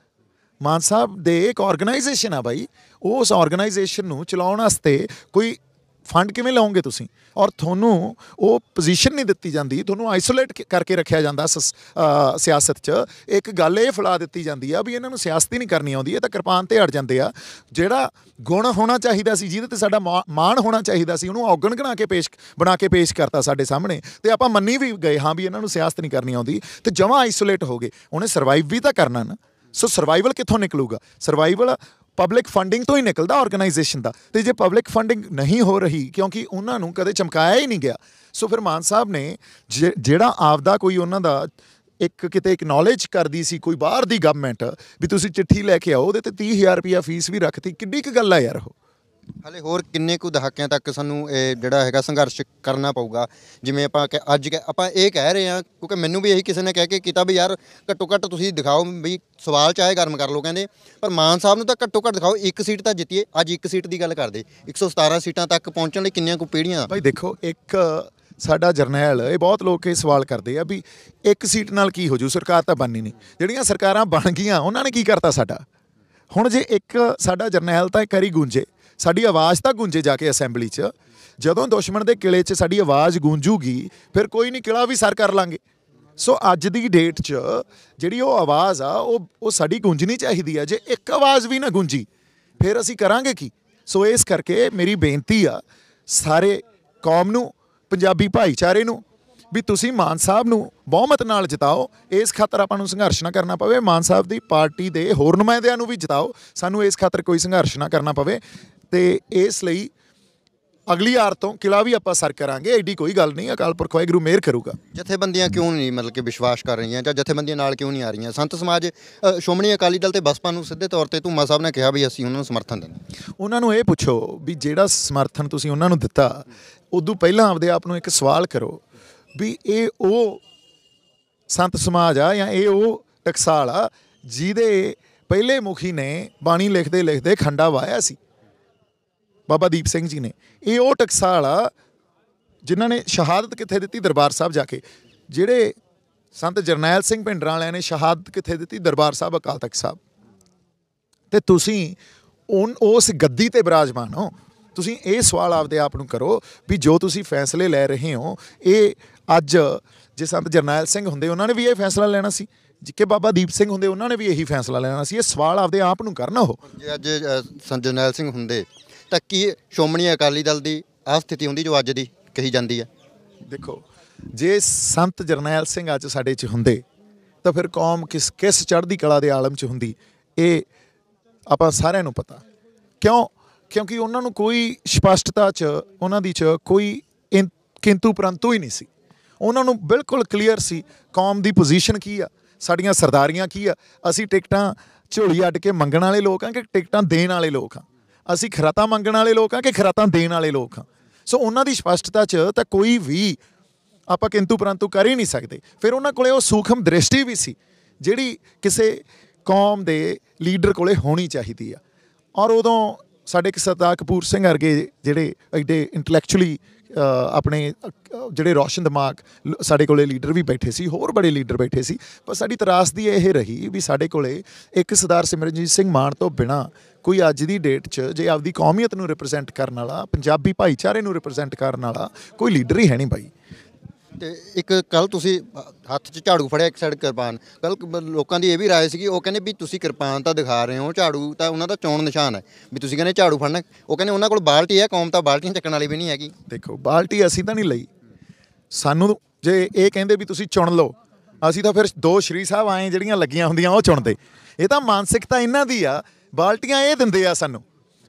ਮਾਨ ਸਾਹਿਬ ਦੇ ਇੱਕ ਆਰਗੇਨਾਈਜੇਸ਼ਨ ਆ ਭਾਈ ਉਸ ਆਰਗੇਨਾਈਜੇਸ਼ਨ ਨੂੰ ਚਲਾਉਣ ਵਾਸਤੇ ਕੋਈ ਫੰਡ ਕਿਵੇਂ ਲਾਉਂਗੇ ਤੁਸੀਂ ਔਰ ਤੁਹਾਨੂੰ ਉਹ ਪੋਜੀਸ਼ਨ ਨਹੀਂ ਦਿੱਤੀ ਜਾਂਦੀ ਤੁਹਾਨੂੰ ਆਈਸੋਲੇਟ ਕਰਕੇ ਰੱਖਿਆ ਜਾਂਦਾ ਸਿਆਸਤ 'ਚ ਇੱਕ ਗੱਲ ਇਹ ਫਲਾ ਦਿੱਤੀ ਜਾਂਦੀ ਆ ਵੀ ਇਹਨਾਂ ਨੂੰ ਸਿਆਸਤ ਹੀ ਨਹੀਂ ਕਰਨੀ ਆਉਂਦੀ ਇਹ ਤਾਂ ਕਿਰਪਾਨ ਤੇ ਅੜ ਜਾਂਦੇ ਆ ਜਿਹੜਾ ਗੁਣ ਹੋਣਾ ਚਾਹੀਦਾ ਸੀ ਜਿਹਦੇ ਤੇ ਸਾਡਾ ਮਾਣ ਹੋਣਾ ਚਾਹੀਦਾ ਸੀ ਉਹਨੂੰ ਔਗਣ ਗਣਾ ਕੇ ਪੇਸ਼ ਬਣਾ ਕੇ ਪੇਸ਼ ਕਰਤਾ ਸਾਡੇ ਸਾਹਮਣੇ ਤੇ ਆਪਾਂ ਮੰਨੀ ਵੀ ਗਏ ਹਾਂ ਵੀ ਇਹਨਾਂ ਨੂੰ ਸਿਆਸਤ ਨਹੀਂ ਕਰਨੀ ਆਉਂਦੀ ਤੇ ਜਮਾਂ ਆਈਸੋਲੇਟ ਹੋ ਗਏ ਉਹਨੇ ਸਰਵਾਈਵ ਵੀ ਤਾਂ ਕਰਨਾ ਨਾ ਸੋ ਸਰਵਾਈਵਲ ਕਿੱਥੋਂ ਨਿਕਲੂਗਾ ਸਰਵਾਈਵਲ ਪਬਲਿਕ ਫੰਡਿੰਗ ਤੋਂ ਹੀ ਨਿਕਲਦਾ ਆਰਗੇਨਾਈਜੇਸ਼ਨ ਦਾ ਤੇ ਜੇ ਪਬਲਿਕ ਫੰਡਿੰਗ ਨਹੀਂ ਹੋ ਰਹੀ ਕਿਉਂਕਿ ਉਹਨਾਂ ਨੂੰ ਕਦੇ ਚਮਕਾਇਆ ਹੀ ਨਹੀਂ ਗਿਆ ਸੋ ਫਿਰ ਮਾਨ ਸਾਹਿਬ ਨੇ ਜਿਹੜਾ ਆਪਦਾ ਕੋਈ ਉਹਨਾਂ ਦਾ ਇੱਕ ਕਿਤੇ ਇਕਨੋਲੇਜ ਕਰਦੀ ਸੀ ਕੋਈ ਬਾਹਰ ਦੀ ਗਵਰਨਮੈਂਟ ਵੀ ਤੁਸੀਂ ਚਿੱਠੀ ਲੈ ਕੇ ਆਓ ਉਹਦੇ ਤੇ 30000 ਰੁਪਿਆ ਫੀਸ ਵੀ ਰੱਖਤੀ ਕਿੱਡੀ ਕੁ ਗੱਲ ਆ ਯਾਰ ਉਹ ਹਲੇ ਹੋਰ ਕਿੰਨੇ ਕੁ ਦਹਾਕਿਆਂ ਤੱਕ ਸਾਨੂੰ ਇਹ ਜਿਹੜਾ ਹੈਗਾ ਸੰਘਰਸ਼ ਕਰਨਾ ਪਊਗਾ ਜਿਵੇਂ ਆਪਾਂ ਅੱਜ ਆਪਾਂ ਇਹ ਕਹਿ ਰਹੇ ਹਾਂ ਕਿਉਂਕਿ ਮੈਨੂੰ ਵੀ ਇਹੀ ਕਿਸੇ ਨੇ ਕਹਿ ਕੇ ਕੀਤਾ ਵੀ ਯਾਰ ਘੱਟੋ ਘੱਟ ਤੁਸੀਂ ਦਿਖਾਓ ਵੀ ਸਵਾਲ ਚਾਹੇ ਗਰਮ ਕਰ ਲਓ ਕਹਿੰਦੇ ਪਰ ਮਾਨ ਸਾਹਿਬ ਨੂੰ ਤਾਂ ਘੱਟੋ ਘੱਟ ਦਿਖਾਓ ਇੱਕ ਸੀਟ ਤਾਂ ਜਿੱਤੀਏ ਅੱਜ ਇੱਕ ਸੀਟ ਦੀ ਗੱਲ ਕਰਦੇ 117 ਸੀਟਾਂ ਤੱਕ ਪਹੁੰਚਣ ਲਈ ਕਿੰਨੀਆਂ ਕੁ ਪੀੜ੍ਹੀਆਂ ਭਾਈ ਦੇਖੋ ਇੱਕ ਸਾਡਾ ਜਰਨੈਲ ਇਹ ਬਹੁਤ ਲੋਕ ਇਹ ਸਵਾਲ ਕਰਦੇ ਆ ਵੀ ਇੱਕ ਸੀਟ ਨਾਲ ਕੀ ਹੋ ਜੂ ਸਰਕਾਰ ਤਾਂ ਬਣਨੀ ਨਹੀਂ ਜਿਹੜੀਆਂ ਸਰਕਾਰਾਂ ਬਣ ਗਈਆਂ ਉਹਨਾਂ ਨੇ ਕੀ ਕਰਤਾ ਸਾਡਾ ਹੁਣ ਜੇ ਇੱਕ ਸਾਡਾ ਜਰਨੈਲ ਤਾਂ ਇੱਕ ਵਾਰੀ ਗੁੰਜੇ ਸਾਡੀ ਆਵਾਜ਼ ਤਾਂ ਗੂੰਜੇ ਜਾ ਕੇ ਅਸੈਂਬਲੀ 'ਚ ਜਦੋਂ ਦੁਸ਼ਮਣ ਦੇ ਕਿਲੇ 'ਚ ਸਾਡੀ ਆਵਾਜ਼ ਗੂੰਜੂਗੀ ਫਿਰ ਕੋਈ ਨਹੀਂ ਕਿਲਾ ਵੀ ਸਰ ਕਰ ਲਾਂਗੇ ਸੋ ਅੱਜ ਦੀ ਡੇਟ 'ਚ ਜਿਹੜੀ ਉਹ ਆਵਾਜ਼ ਆ ਉਹ ਉਹ ਸਾਡੀ ਗੂੰਜਣੀ ਚਾਹੀਦੀ ਆ ਜੇ ਇੱਕ ਆਵਾਜ਼ ਵੀ ਨਾ ਗੂੰਜੀ ਫਿਰ ਅਸੀਂ ਕਰਾਂਗੇ ਕੀ ਸੋ ਇਸ ਕਰਕੇ ਮੇਰੀ ਬੇਨਤੀ ਆ ਸਾਰੇ ਕੌਮ ਨੂੰ ਪੰਜਾਬੀ ਭਾਈਚਾਰੇ ਨੂੰ ਵੀ ਤੁਸੀਂ ਮਾਨ ਸਾਹਿਬ ਨੂੰ ਬਹੁਮਤ ਨਾਲ ਜਿਤਾਓ ਇਸ ਖਾਤਰ ਆਪਾਂ ਨੂੰ ਸੰਘਰਸ਼ ਨਾ ਕਰਨਾ ਪਵੇ ਮਾਨ ਸਾਹਿਬ ਦੀ ਪਾਰਟੀ ਦੇ ਹੋਰ ਨੁਮਾਇੰਦਿਆਂ ਨੂੰ ਵੀ ਜਿਤਾਓ ਸਾਨੂੰ ਇਸ ਖਾਤਰ ਕੋਈ ਸੰਘਰਸ਼ ਨਾ ਕਰਨਾ ਪਵੇ ਤੇ ਇਸ ਲਈ ਅਗਲੀ ਆਰ ਤੋਂ ਕਿਲਾ ਵੀ ਆਪਾਂ ਸਰ ਕਰਾਂਗੇ ਐਡੀ ਕੋਈ ਗੱਲ ਨਹੀਂ ਅਕਾਲ ਪੁਰਖ ਵਾਹਿਗੁਰੂ ਮੇਰ ਕਰੂਗਾ ਜਥੇਬੰਦੀਆਂ ਕਿਉਂ ਨਹੀਂ ਮਤਲਬ ਕਿ ਵਿਸ਼ਵਾਸ ਕਰ ਰਹੀਆਂ ਜਾਂ ਜਥੇਬੰਦੀਆਂ ਨਾਲ ਕਿਉਂ ਨਹੀਂ ਆ ਰਹੀਆਂ ਸੰਤ ਸਮਾਜ ਸ਼ੋਮਣੀ ਅਕਾਲੀ ਦਲ ਤੇ ਬਸਪਾ ਨੂੰ ਸਿੱਧੇ ਤੌਰ ਤੇ ਧੂਮਾ ਸਾਹਿਬ ਨੇ ਕਿਹਾ ਵੀ ਅਸੀਂ ਉਹਨਾਂ ਨੂੰ ਸਮਰਥਨ ਦੇਣਾ ਉਹਨਾਂ ਨੂੰ ਇਹ ਪੁੱਛੋ ਵੀ ਜਿਹੜਾ ਸਮਰਥਨ ਤੁਸੀਂ ਉਹਨਾਂ ਨੂੰ ਦਿੱਤਾ ਉਦੋਂ ਪਹਿਲਾਂ ਆਪਦੇ ਆਪ ਨੂੰ ਇੱਕ ਸਵਾਲ ਕਰੋ ਵੀ ਇਹ ਉਹ ਸੰਤ ਸਮਾਜ ਆ ਜਾਂ ਇਹ ਉਹ ਟਕਸਾਲ ਆ ਜਿਹਦੇ ਪਹਿਲੇ ਮੁਖੀ ਨੇ ਬਾਣੀ ਲਿਖਦੇ ਲਿਖਦੇ ਖੰਡਾ ਵਾਇਆ ਸੀ ਬਾਬਾ ਦੀਪ ਸਿੰਘ ਜੀ ਨੇ ਇਹ ਉਹ ਟਕਸਾਲ ਵਾਲਾ ਜਿਨ੍ਹਾਂ ਨੇ ਸ਼ਹਾਦਤ ਕਿੱਥੇ ਦਿੱਤੀ ਦਰਬਾਰ ਸਾਹਿਬ ਜਾ ਕੇ ਜਿਹੜੇ ਸੰਤ ਜਰਨੈਲ ਸਿੰਘ ਭਿੰਡਰਾਂ ਵਾਲਿਆਂ ਨੇ ਸ਼ਹਾਦਤ ਕਿੱਥੇ ਦਿੱਤੀ ਦਰਬਾਰ ਸਾਹਿਬ ਅਕਾਲ ਤਖਤ ਸਾਹਿਬ ਤੇ ਤੁਸੀਂ ਉਸ ਗੱਦੀ ਤੇ ਬਿਰਾਜਮਾਨ ਹੋ ਤੁਸੀਂ ਇਹ ਸਵਾਲ ਆਪਦੇ ਆਪ ਨੂੰ ਕਰੋ ਵੀ ਜੋ ਤੁਸੀਂ ਫੈਸਲੇ ਲੈ ਰਹੇ ਹੋ ਇਹ ਅੱਜ ਜੇ ਸੰਤ ਜਰਨੈਲ ਸਿੰਘ ਹੁੰਦੇ ਉਹਨਾਂ ਨੇ ਵੀ ਇਹ ਫੈਸਲਾ ਲੈਣਾ ਸੀ ਜਿੱਕੇ ਬਾਬਾ ਦੀਪ ਸਿੰਘ ਹੁੰਦੇ ਉਹਨਾਂ ਨੇ ਵੀ ਇਹੀ ਫੈਸਲਾ ਲੈਣਾ ਸੀ ਇਹ ਸਵਾਲ ਆਪਦੇ ਆਪ ਨੂੰ ਕਰਨਾ ਉਹ ਜੇ ਅੱਜ ਸੰਤ ਜਰਨੈਲ ਸਿੰਘ ਹੁੰਦੇ ਤਾਂ ਕੀ ਸ਼ੋਮਣੀ ਅਕਾਲੀ ਦਲ ਦੀ ਆ ਸਥਿਤੀ ਹੁੰਦੀ ਜੋ ਅੱਜ ਦੀ ਕਹੀ ਜਾਂਦੀ ਹੈ ਦੇਖੋ ਜੇ ਸੰਤ ਜਰਨੈਲ ਸਿੰਘ ਅੱਜ ਸਾਡੇ 'ਚ ਹੁੰਦੇ ਤਾਂ ਫਿਰ ਕੌਮ ਕਿਸ ਕਿਸ ਚੜ੍ਹਦੀ ਕਲਾ ਦੇ ਆਲਮ 'ਚ ਹੁੰਦੀ ਇਹ ਆਪਾਂ ਸਾਰਿਆਂ ਨੂੰ ਪਤਾ ਕਿਉਂ ਕਿਉਂਕਿ ਉਹਨਾਂ ਨੂੰ ਕੋਈ ਸਪਸ਼ਟਤਾ 'ਚ ਉਹਨਾਂ ਦੀ 'ਚ ਕੋਈ ਕਿੰਤੂ ਪਰੰਤੂ ਹੀ ਨਹੀਂ ਸੀ ਉਹਨਾਂ ਨੂੰ ਬਿਲਕੁਲ ਕਲੀਅਰ ਸੀ ਕੌਮ ਦੀ ਪੋਜੀਸ਼ਨ ਕੀ ਆ ਸਾਡੀਆਂ ਸਰਦਾਰੀਆਂ ਕੀ ਆ ਅਸੀਂ ਟਿਕਟਾਂ ਝੋਲੀ ਅੱਡ ਕੇ ਮੰਗਣ ਵਾਲੇ ਲੋਕ ਆ ਕਿ ਟਿਕਟਾਂ ਦੇਣ ਵਾਲੇ ਲੋਕ ਆ ਅਸੀਂ ਖਰਾਤਾ ਮੰਗਣ ਵਾਲੇ ਲੋਕ ਆ ਕਿ ਖਰਾਤਾ ਦੇਣ ਵਾਲੇ ਲੋਕ ਆ ਸੋ ਉਹਨਾਂ ਦੀ ਸਪਸ਼ਟਤਾ 'ਚ ਤਾਂ ਕੋਈ ਵੀ ਆਪਾਂ ਕਿੰਤੂ ਪਰੰਤੂ ਕਰ ਹੀ ਨਹੀਂ ਸਕਦੇ ਫਿਰ ਉਹਨਾਂ ਕੋਲੇ ਉਹ ਸੂਖਮ ਦ੍ਰਿਸ਼ਟੀ ਵੀ ਸੀ ਜਿਹੜੀ ਕਿਸੇ ਕੌਮ ਦੇ ਲੀਡਰ ਕੋਲੇ ਹੋਣੀ ਚਾਹੀਦੀ ਆ ਔਰ ਉਦੋਂ ਸਾਡੇ ਇੱਕ ਸਰਦਾਰ ਕਪੂਰ ਸਿੰਘ ਵਰਗੇ ਜਿਹੜੇ ਐਡੇ ਇੰਟੈਲੈਕਚੁਅਲੀ ਆਪਣੇ ਜਿਹੜੇ ਰੋਸ਼ਨ ਦਿਮਾਗ ਸਾਡੇ ਕੋਲੇ ਲੀਡਰ ਵੀ ਬੈਠੇ ਸੀ ਹੋਰ ਬੜੇ ਲੀਡਰ ਬੈਠੇ ਸੀ ਪਰ ਸਾਡੀ ਤਰਾਸਦੀ ਇਹ ਰਹੀ ਵੀ ਸਾਡੇ ਕੋਲੇ ਇੱਕ ਸਰਦਾਰ ਸਿਮਰਜੀਤ ਸਿੰਘ ਮਾਨ ਤੋਂ ਬਿਨਾ ਕੋਈ ਅੱਜ ਦੀ ਡੇਟ 'ਚ ਜੇ ਆਪਦੀ ਕੌਮੀਅਤ ਨੂੰ ਰਿਪਰੈਜ਼ੈਂਟ ਕਰਨ ਵਾਲਾ ਪੰਜਾਬੀ ਭਾਈਚਾਰੇ ਨੂੰ ਰਿਪਰੈਜ਼ੈਂਟ ਕਰਨ ਵਾਲਾ ਕੋਈ ਲੀਡਰ ਹੀ ਹੈ ਨਹੀਂ ਬਾਈ ਤੇ ਇੱਕ ਕੱਲ ਤੁਸੀਂ ਹੱਥ 'ਚ ਝਾੜੂ ਫੜਿਆ ਇੱਕ ਸਾਈਡ ਕਿਰਪਾਨ ਕੱਲ ਲੋਕਾਂ ਦੀ ਇਹ ਵੀ ਰਾਏ ਸੀਗੀ ਉਹ ਕਹਿੰਦੇ ਵੀ ਤੁਸੀਂ ਕਿਰਪਾਨ ਤਾਂ ਦਿਖਾ ਰਹੇ ਹੋ ਝਾੜੂ ਤਾਂ ਉਹਨਾਂ ਦਾ ਚੋਣ ਨਿਸ਼ਾਨ ਹੈ ਵੀ ਤੁਸੀਂ ਕਹਿੰਦੇ ਝਾੜੂ ਫੜਨਾ ਉਹ ਕਹਿੰਦੇ ਉਹਨਾਂ ਕੋਲ ਬਾਲਟੀ ਹੈ ਕੌਮ ਤਾਂ ਬਾਲਟੀਆਂ ਚੱਕਣ ਵਾਲੀ ਵੀ ਨਹੀਂ ਹੈਗੀ ਦੇਖੋ ਬਾਲਟੀ ਅਸੀਂ ਤਾਂ ਨਹੀਂ ਲਈ ਸਾਨੂੰ ਜੇ ਇਹ ਕਹਿੰਦੇ ਵੀ ਤੁਸੀਂ ਚੁਣ ਲਓ ਅਸੀਂ ਤਾਂ ਫਿਰ ਦੋ ਸ਼੍ਰੀ ਸਾਹਿਬ ਆਏ ਜਿਹੜੀਆਂ ਲੱਗੀਆਂ ਹੁੰਦੀਆਂ ਉਹ ਚੁਣਦੇ ਇਹ ਤਾਂ ਮਾਨਸਿਕਤਾ ਇਹਨਾਂ ਦੀ ਆ ਬਾਲਟੀਆਂ ਇਹ ਦਿੰਦੇ ਆ ਸਾਨੂੰ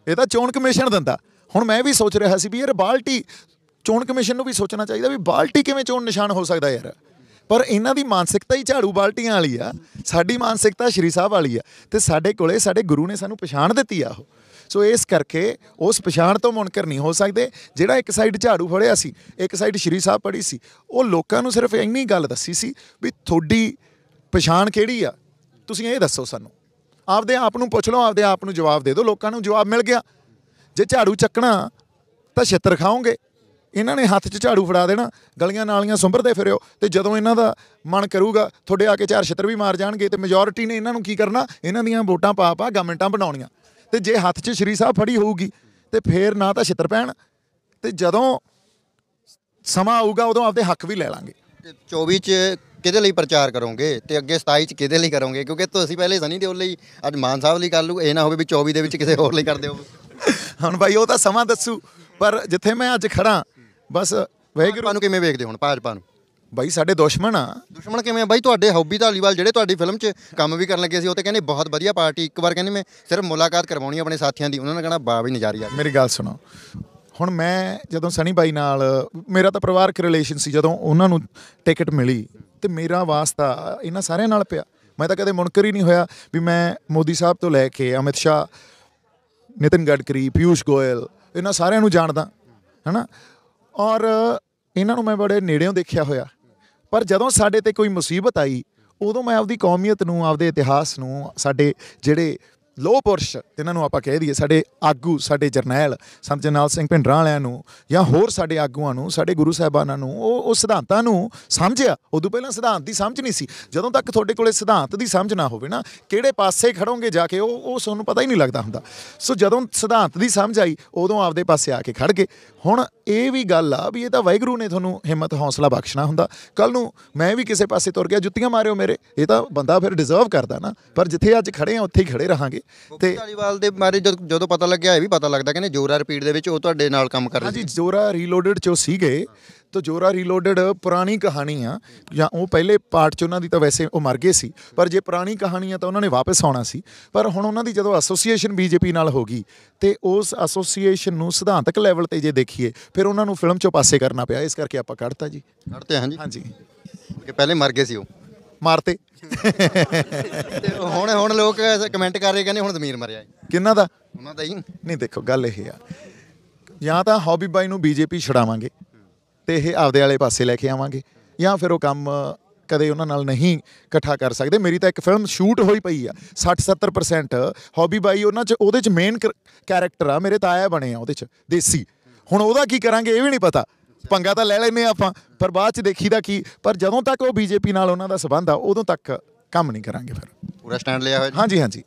ਇਹ ਤਾਂ ਚੋਣ ਕਮਿਸ਼ਨ ਦਿੰਦਾ ਹੁਣ ਮੈਂ ਵੀ ਸੋਚ ਰਿਹਾ ਸੀ ਵੀ ਯਾਰ ਬਾਲਟੀ ਚੋਣ ਕਮਿਸ਼ਨ ਨੂੰ ਵੀ ਸੋਚਣਾ ਚਾਹੀਦਾ ਵੀ ਬਾਲਟੀ ਕਿਵੇਂ ਚੋਣ ਨਿਸ਼ਾਨ ਹੋ ਸਕਦਾ ਯਾਰ ਪਰ ਇਹਨਾਂ ਦੀ ਮਾਨਸਿਕਤਾ ਹੀ ਝਾੜੂ ਬਾਲਟੀਆਂ ਵਾਲੀ ਆ ਸਾਡੀ ਮਾਨਸਿਕਤਾ ਸ਼੍ਰੀ ਸਾਹਿਬ ਵਾਲੀ ਆ ਤੇ ਸਾਡੇ ਕੋਲੇ ਸਾਡੇ ਗੁਰੂ ਨੇ ਸਾਨੂੰ ਪਛਾਣ ਦਿੱਤੀ ਆ ਉਹ ਸੋ ਇਸ ਕਰਕੇ ਉਸ ਪਛਾਣ ਤੋਂ ਮੁਨਕਰ ਨਹੀਂ ਹੋ ਸਕਦੇ ਜਿਹੜਾ ਇੱਕ ਸਾਈਡ ਝਾੜੂ ਫੜਿਆ ਸੀ ਇੱਕ ਸਾਈਡ ਸ਼੍ਰੀ ਸਾਹਿਬ ਪੜੀ ਸੀ ਉਹ ਲੋਕਾਂ ਨੂੰ ਸਿਰਫ ਇੰਨੀ ਗੱਲ ਦੱਸੀ ਸੀ ਵੀ ਤੁਹਾਡੀ ਪਛਾਣ ਕਿਹੜੀ ਆ ਤੁਸੀਂ ਇਹ ਦੱਸੋ ਸਾਨੂੰ ਆਪਦੇ ਆਪ ਨੂੰ ਪੁੱਛ ਲਓ ਆਪਦੇ ਆਪ ਨੂੰ ਜਵਾਬ ਦੇ ਦਿਓ ਲੋਕਾਂ ਨੂੰ ਜਵਾਬ ਮਿਲ ਗਿਆ ਜੇ ਝਾੜੂ ਚੱਕਣਾ ਤਾਂ ਛਿੱਤਰ ਖਾਓਗੇ ਇਹਨਾਂ ਨੇ ਹੱਥ 'ਚ ਝਾੜੂ ਫੜਾ ਦੇਣਾ ਗਲੀਆਂ ਨਾਲੀਆਂ ਸੁੰਬਰਦੇ ਫਿਰਿਓ ਤੇ ਜਦੋਂ ਇਹਨਾਂ ਦਾ ਮਨ ਕਰੂਗਾ ਤੁਹਾਡੇ ਆ ਕੇ ਚਾਰ ਛਤਰ ਵੀ ਮਾਰ ਜਾਣਗੇ ਤੇ ਮੈਜੋਰਿਟੀ ਨੇ ਇਹਨਾਂ ਨੂੰ ਕੀ ਕਰਨਾ ਇਹਨਾਂ ਦੀਆਂ ਵੋਟਾਂ ਪਾ ਪਾ ਗਵਰਨਮੈਂਟਾਂ ਬਣਾਉਣੀਆਂ ਤੇ ਜੇ ਹੱਥ 'ਚ ਸ਼੍ਰੀ ਸਾਹਿਬ ਫੜੀ ਹੋਊਗੀ ਤੇ ਫੇਰ ਨਾ ਤਾਂ ਛਤਰ ਪੈਣ ਤੇ ਜਦੋਂ ਸਮਾਂ ਆਊਗਾ ਉਦੋਂ ਆਪਦੇ ਹੱਕ ਵੀ ਲੈ ਲਾਂਗੇ 24 ਚ ਕਿਹਦੇ ਲਈ ਪ੍ਰਚਾਰ ਕਰੋਗੇ ਤੇ ਅੱਗੇ 27 ਚ ਕਿਹਦੇ ਲਈ ਕਰੋਗੇ ਕਿਉਂਕਿ ਤੁਸੀਂ ਪਹਿਲੇ ਸਨੀ ਦੇ ਲਈ ਅੱਜ ਮਾਨ ਸਾਹਿਬ ਲਈ ਕਰ ਲੂ ਇਹ ਨਾ ਹੋਵੇ ਵੀ 24 ਦੇ ਵਿੱਚ ਕਿਸੇ ਹੋਰ ਲਈ ਕਰਦੇ ਹੋ ਹੁਣ ਭਾਈ ਉਹ ਤਾਂ ਸਮਾਂ ਦੱਸੂ ਪਰ ਜਿੱਥੇ ਮੈਂ ਅੱਜ ਖੜਾ ਬਸ ਵੈਗਰੂ ਨੂੰ ਕਿਵੇਂ ਵੇਖਦੇ ਹੁਣ ਭਾਜਪਾ ਨੂੰ ਬਾਈ ਸਾਡੇ ਦੁਸ਼ਮਣ ਆ ਦੁਸ਼ਮਣ ਕਿਵੇਂ ਆ ਬਾਈ ਤੁਹਾਡੇ ਹੌਬੀ ਧਾਲੀਵਾਲ ਜਿਹੜੇ ਤੁਹਾਡੀ ਫਿਲਮ 'ਚ ਕੰਮ ਵੀ ਕਰਨ ਲੱਗੇ ਸੀ ਉਹ ਤੇ ਕਹਿੰਦੇ ਬਹੁਤ ਵਧੀਆ ਪਾਰਟੀ ਇੱਕ ਵਾਰ ਕਹਿੰਦੇ ਮੈਂ ਸਿਰਫ ਮੁਲਾਕਾਤ ਕਰਵਾਉਣੀ ਆਪਣੇ ਸਾਥੀਆਂ ਦੀ ਉਹਨਾਂ ਨੇ ਕਹਣਾ ਬਾ ਵੀ ਨਜ਼ਾਰੀ ਆ ਮੇਰੀ ਗੱਲ ਸੁਣੋ ਹੁਣ ਮੈਂ ਜਦੋਂ ਸਣੀ ਬਾਈ ਨਾਲ ਮੇਰਾ ਤਾਂ ਪਰਿਵਾਰਕ ਰਿਲੇਸ਼ਨ ਸੀ ਜਦੋਂ ਉਹਨਾਂ ਨੂੰ ਟਿਕਟ ਮਿਲੀ ਤੇ ਮੇਰਾ ਵਾਸਤਾ ਇਹਨਾਂ ਸਾਰਿਆਂ ਨਾਲ ਪਿਆ ਮੈਂ ਤਾਂ ਕਦੇ ਮੁਨਕਰ ਹੀ ਨਹੀਂ ਹੋਇਆ ਵੀ ਮੈਂ ਮੋਦੀ ਸਾਹਿਬ ਤੋਂ ਲੈ ਕੇ ਅਮਿਤ ਸ਼ਾਹ ਨਿਤਨ ਗਡਕਰੀ ਪਿਊਸ਼ ਗੋਇਲ ਇਹਨਾਂ ਸਾਰਿਆਂ ਨੂੰ ਜਾਣਦਾ ਹਨਾ ਔਰ ਇਹਨਾਂ ਨੂੰ ਮੈਂ ਬੜੇ ਨੇੜਿਓਂ ਦੇਖਿਆ ਹੋਇਆ ਪਰ ਜਦੋਂ ਸਾਡੇ ਤੇ ਕੋਈ ਮੁਸੀਬਤ ਆਈ ਉਦੋਂ ਮੈਂ ਆਪਦੀ ਕੌਮੀਅਤ ਨੂੰ ਆਪਦੇ ਇਤਿਹਾਸ ਨੂੰ ਸਾਡੇ ਜਿਹੜੇ ਲੋਹ ਪੁਰਸ਼ ਇਹਨਾਂ ਨੂੰ ਆਪਾਂ ਕਹਿ ਦਈਏ ਸਾਡੇ ਆਗੂ ਸਾਡੇ ਜਰਨੈਲ ਸੰਤ ਜਨਾਲ ਸਿੰਘ ਭਿੰਡਰਾਂ ਵਾਲਿਆਂ ਨੂੰ ਜਾਂ ਹੋਰ ਸਾਡੇ ਆਗੂਆਂ ਨੂੰ ਸਾਡੇ ਗੁਰੂ ਸਾਹਿਬਾਨਾਂ ਨੂੰ ਉਹ ਉਹ ਸਿਧਾਂਤਾਂ ਨੂੰ ਸਮਝਿਆ ਉਦੋਂ ਪਹਿਲਾਂ ਸਿਧਾਂਤ ਦੀ ਸਮਝ ਨਹੀਂ ਸੀ ਜਦੋਂ ਤੱਕ ਤੁਹਾਡੇ ਕੋਲੇ ਸਿਧਾਂਤ ਦੀ ਸਮਝ ਨਾ ਹੋਵੇ ਨਾ ਕਿਹੜੇ ਪਾਸੇ ਖੜੋਗੇ ਜਾ ਕੇ ਉਹ ਉਹ ਤੁਹਾਨੂੰ ਪਤਾ ਹੀ ਨਹੀਂ ਲੱਗਦਾ ਹੁੰਦਾ ਸੋ ਜਦੋਂ ਸਿਧਾਂਤ ਦੀ ਸਮਝ ਆਈ ਉਦੋਂ ਆਪਦੇ ਪਾਸੇ ਆ ਕੇ ਖੜ ਗਏ ਹੁਣ ਇਹ ਵੀ ਗੱਲ ਆ ਵੀ ਇਹ ਤਾਂ ਵਾਹਿਗੁਰੂ ਨੇ ਤੁਹਾਨੂੰ ਹਿੰਮਤ ਹੌਸਲਾ ਬਖਸ਼ਣਾ ਹੁੰਦਾ ਕੱਲ ਨੂੰ ਮੈਂ ਵੀ ਕਿਸੇ ਪਾਸੇ ਤੁਰ ਗਿਆ ਜੁੱਤੀਆਂ ਮਾਰਿਓ ਮੇਰੇ ਇਹ ਤਾਂ ਬੰਦਾ ਫਿਰ ਡਿਜ਼ਰਵ ਕਰਦਾ ਨਾ ਪਰ ਜਿੱਥੇ ਅੱਜ ਖੜੇ ਆ ਉੱਥੇ ਹੀ ਖੜੇ ਰਹਾਂਗੇ ਤੇ ਧਾਲੀਵਾਲ ਦੇ ਮਾਰੇ ਜਦੋਂ ਪਤਾ ਲੱਗਿਆ ਇਹ ਵੀ ਪਤਾ ਲੱਗਦਾ ਕਹਿੰਦੇ ਜੋਰਾ ਰਿਪੀਟ ਦੇ ਵਿੱਚ ਉਹ ਤੁਹਾਡੇ ਨਾਲ ਕੰਮ ਕਰ ਰਹੇ ਸੀ ਹਾਂਜੀ ਜੋਰਾ ਰੀਲੋਡਡ ਚੋ ਸੀਗੇ ਤਜੋਰਾ ਰੀਲੋਡਡ ਪੁਰਾਣੀ ਕਹਾਣੀ ਆ ਜਾਂ ਉਹ ਪਹਿਲੇ ਪਾਰਟ 'ਚ ਉਹਨਾਂ ਦੀ ਤਾਂ ਵੈਸੇ ਉਹ ਮਰ ਗਏ ਸੀ ਪਰ ਜੇ ਪੁਰਾਣੀ ਕਹਾਣੀ ਆ ਤਾਂ ਉਹਨਾਂ ਨੇ ਵਾਪਸ ਆਉਣਾ ਸੀ ਪਰ ਹੁਣ ਉਹਨਾਂ ਦੀ ਜਦੋਂ ਐਸੋਸੀਏਸ਼ਨ ਬੀਜੇਪੀ ਨਾਲ ਹੋ ਗਈ ਤੇ ਉਸ ਐਸੋਸੀਏਸ਼ਨ ਨੂੰ ਸਿਧਾਂਤਕ ਲੈਵਲ ਤੇ ਜੇ ਦੇਖੀਏ ਫਿਰ ਉਹਨਾਂ ਨੂੰ ਫਿਲਮ 'ਚੋਂ ਪਾਸੇ ਕਰਨਾ ਪਿਆ ਇਸ ਕਰਕੇ ਆਪਾਂ ਕੱਢਤਾ ਜੀ ਕੱਢਤੇ ਜੀ ਹਾਂਜੀ ਕਿ ਪਹਿਲੇ ਮਰ ਗਏ ਸੀ ਉਹ ਮਾਰਤੇ ਹੁਣ ਹੁਣ ਲੋਕ ਕਮੈਂਟ ਕਰ ਰਹੇ ਕਹਿੰਦੇ ਹੁਣ ਜ਼ਮੀਰ ਮਰਿਆ ਕਿੰਨਾ ਦਾ ਉਹਨਾਂ ਦਾ ਹੀ ਨਹੀਂ ਦੇਖੋ ਗੱਲ ਇਹ ਆ ਜਾਂ ਤਾਂ ਹੌਬੀ ਬਾਈ ਨੂੰ ਬੀਜੇਪੀ ਛਡਾਵਾਂਗੇ ਤੇ ਇਹ ਆਪਦੇ ਵਾਲੇ ਪਾਸੇ ਲੈ ਕੇ ਆਵਾਂਗੇ ਜਾਂ ਫਿਰ ਉਹ ਕੰਮ ਕਦੇ ਉਹਨਾਂ ਨਾਲ ਨਹੀਂ ਇਕੱਠਾ ਕਰ ਸਕਦੇ ਮੇਰੀ ਤਾਂ ਇੱਕ ਫਿਲਮ ਸ਼ੂਟ ਹੋਈ ਪਈ ਆ 60-70% ਹੌਬੀ ਬਾਈ ਉਹਨਾਂ 'ਚ ਉਹਦੇ 'ਚ ਮੇਨ ਕੈਰੈਕਟਰ ਆ ਮੇਰੇ ਤਾਇਆ ਬਣੇ ਆ ਉਹਦੇ 'ਚ ਦੇਸੀ ਹੁਣ ਉਹਦਾ ਕੀ ਕਰਾਂਗੇ ਇਹ ਵੀ ਨਹੀਂ ਪਤਾ ਪੰਗਾ ਤਾਂ ਲੈ ਲੈਨੇ ਆਪਾਂ ਪਰ ਬਾਅਦ 'ਚ ਦੇਖੀਦਾ ਕੀ ਪਰ ਜਦੋਂ ਤੱਕ ਉਹ ਬੀਜੇਪੀ ਨਾਲ ਉਹਨਾਂ ਦਾ ਸਬੰਧ ਆ ਉਦੋਂ ਤੱਕ ਕੰਮ ਨਹੀਂ ਕਰਾਂਗੇ ਫਿਰ ਪੂਰਾ ਸਟੈਂਡ ਲਿਆ ਹੋਇਆ ਹਾਂਜੀ ਹਾਂਜੀ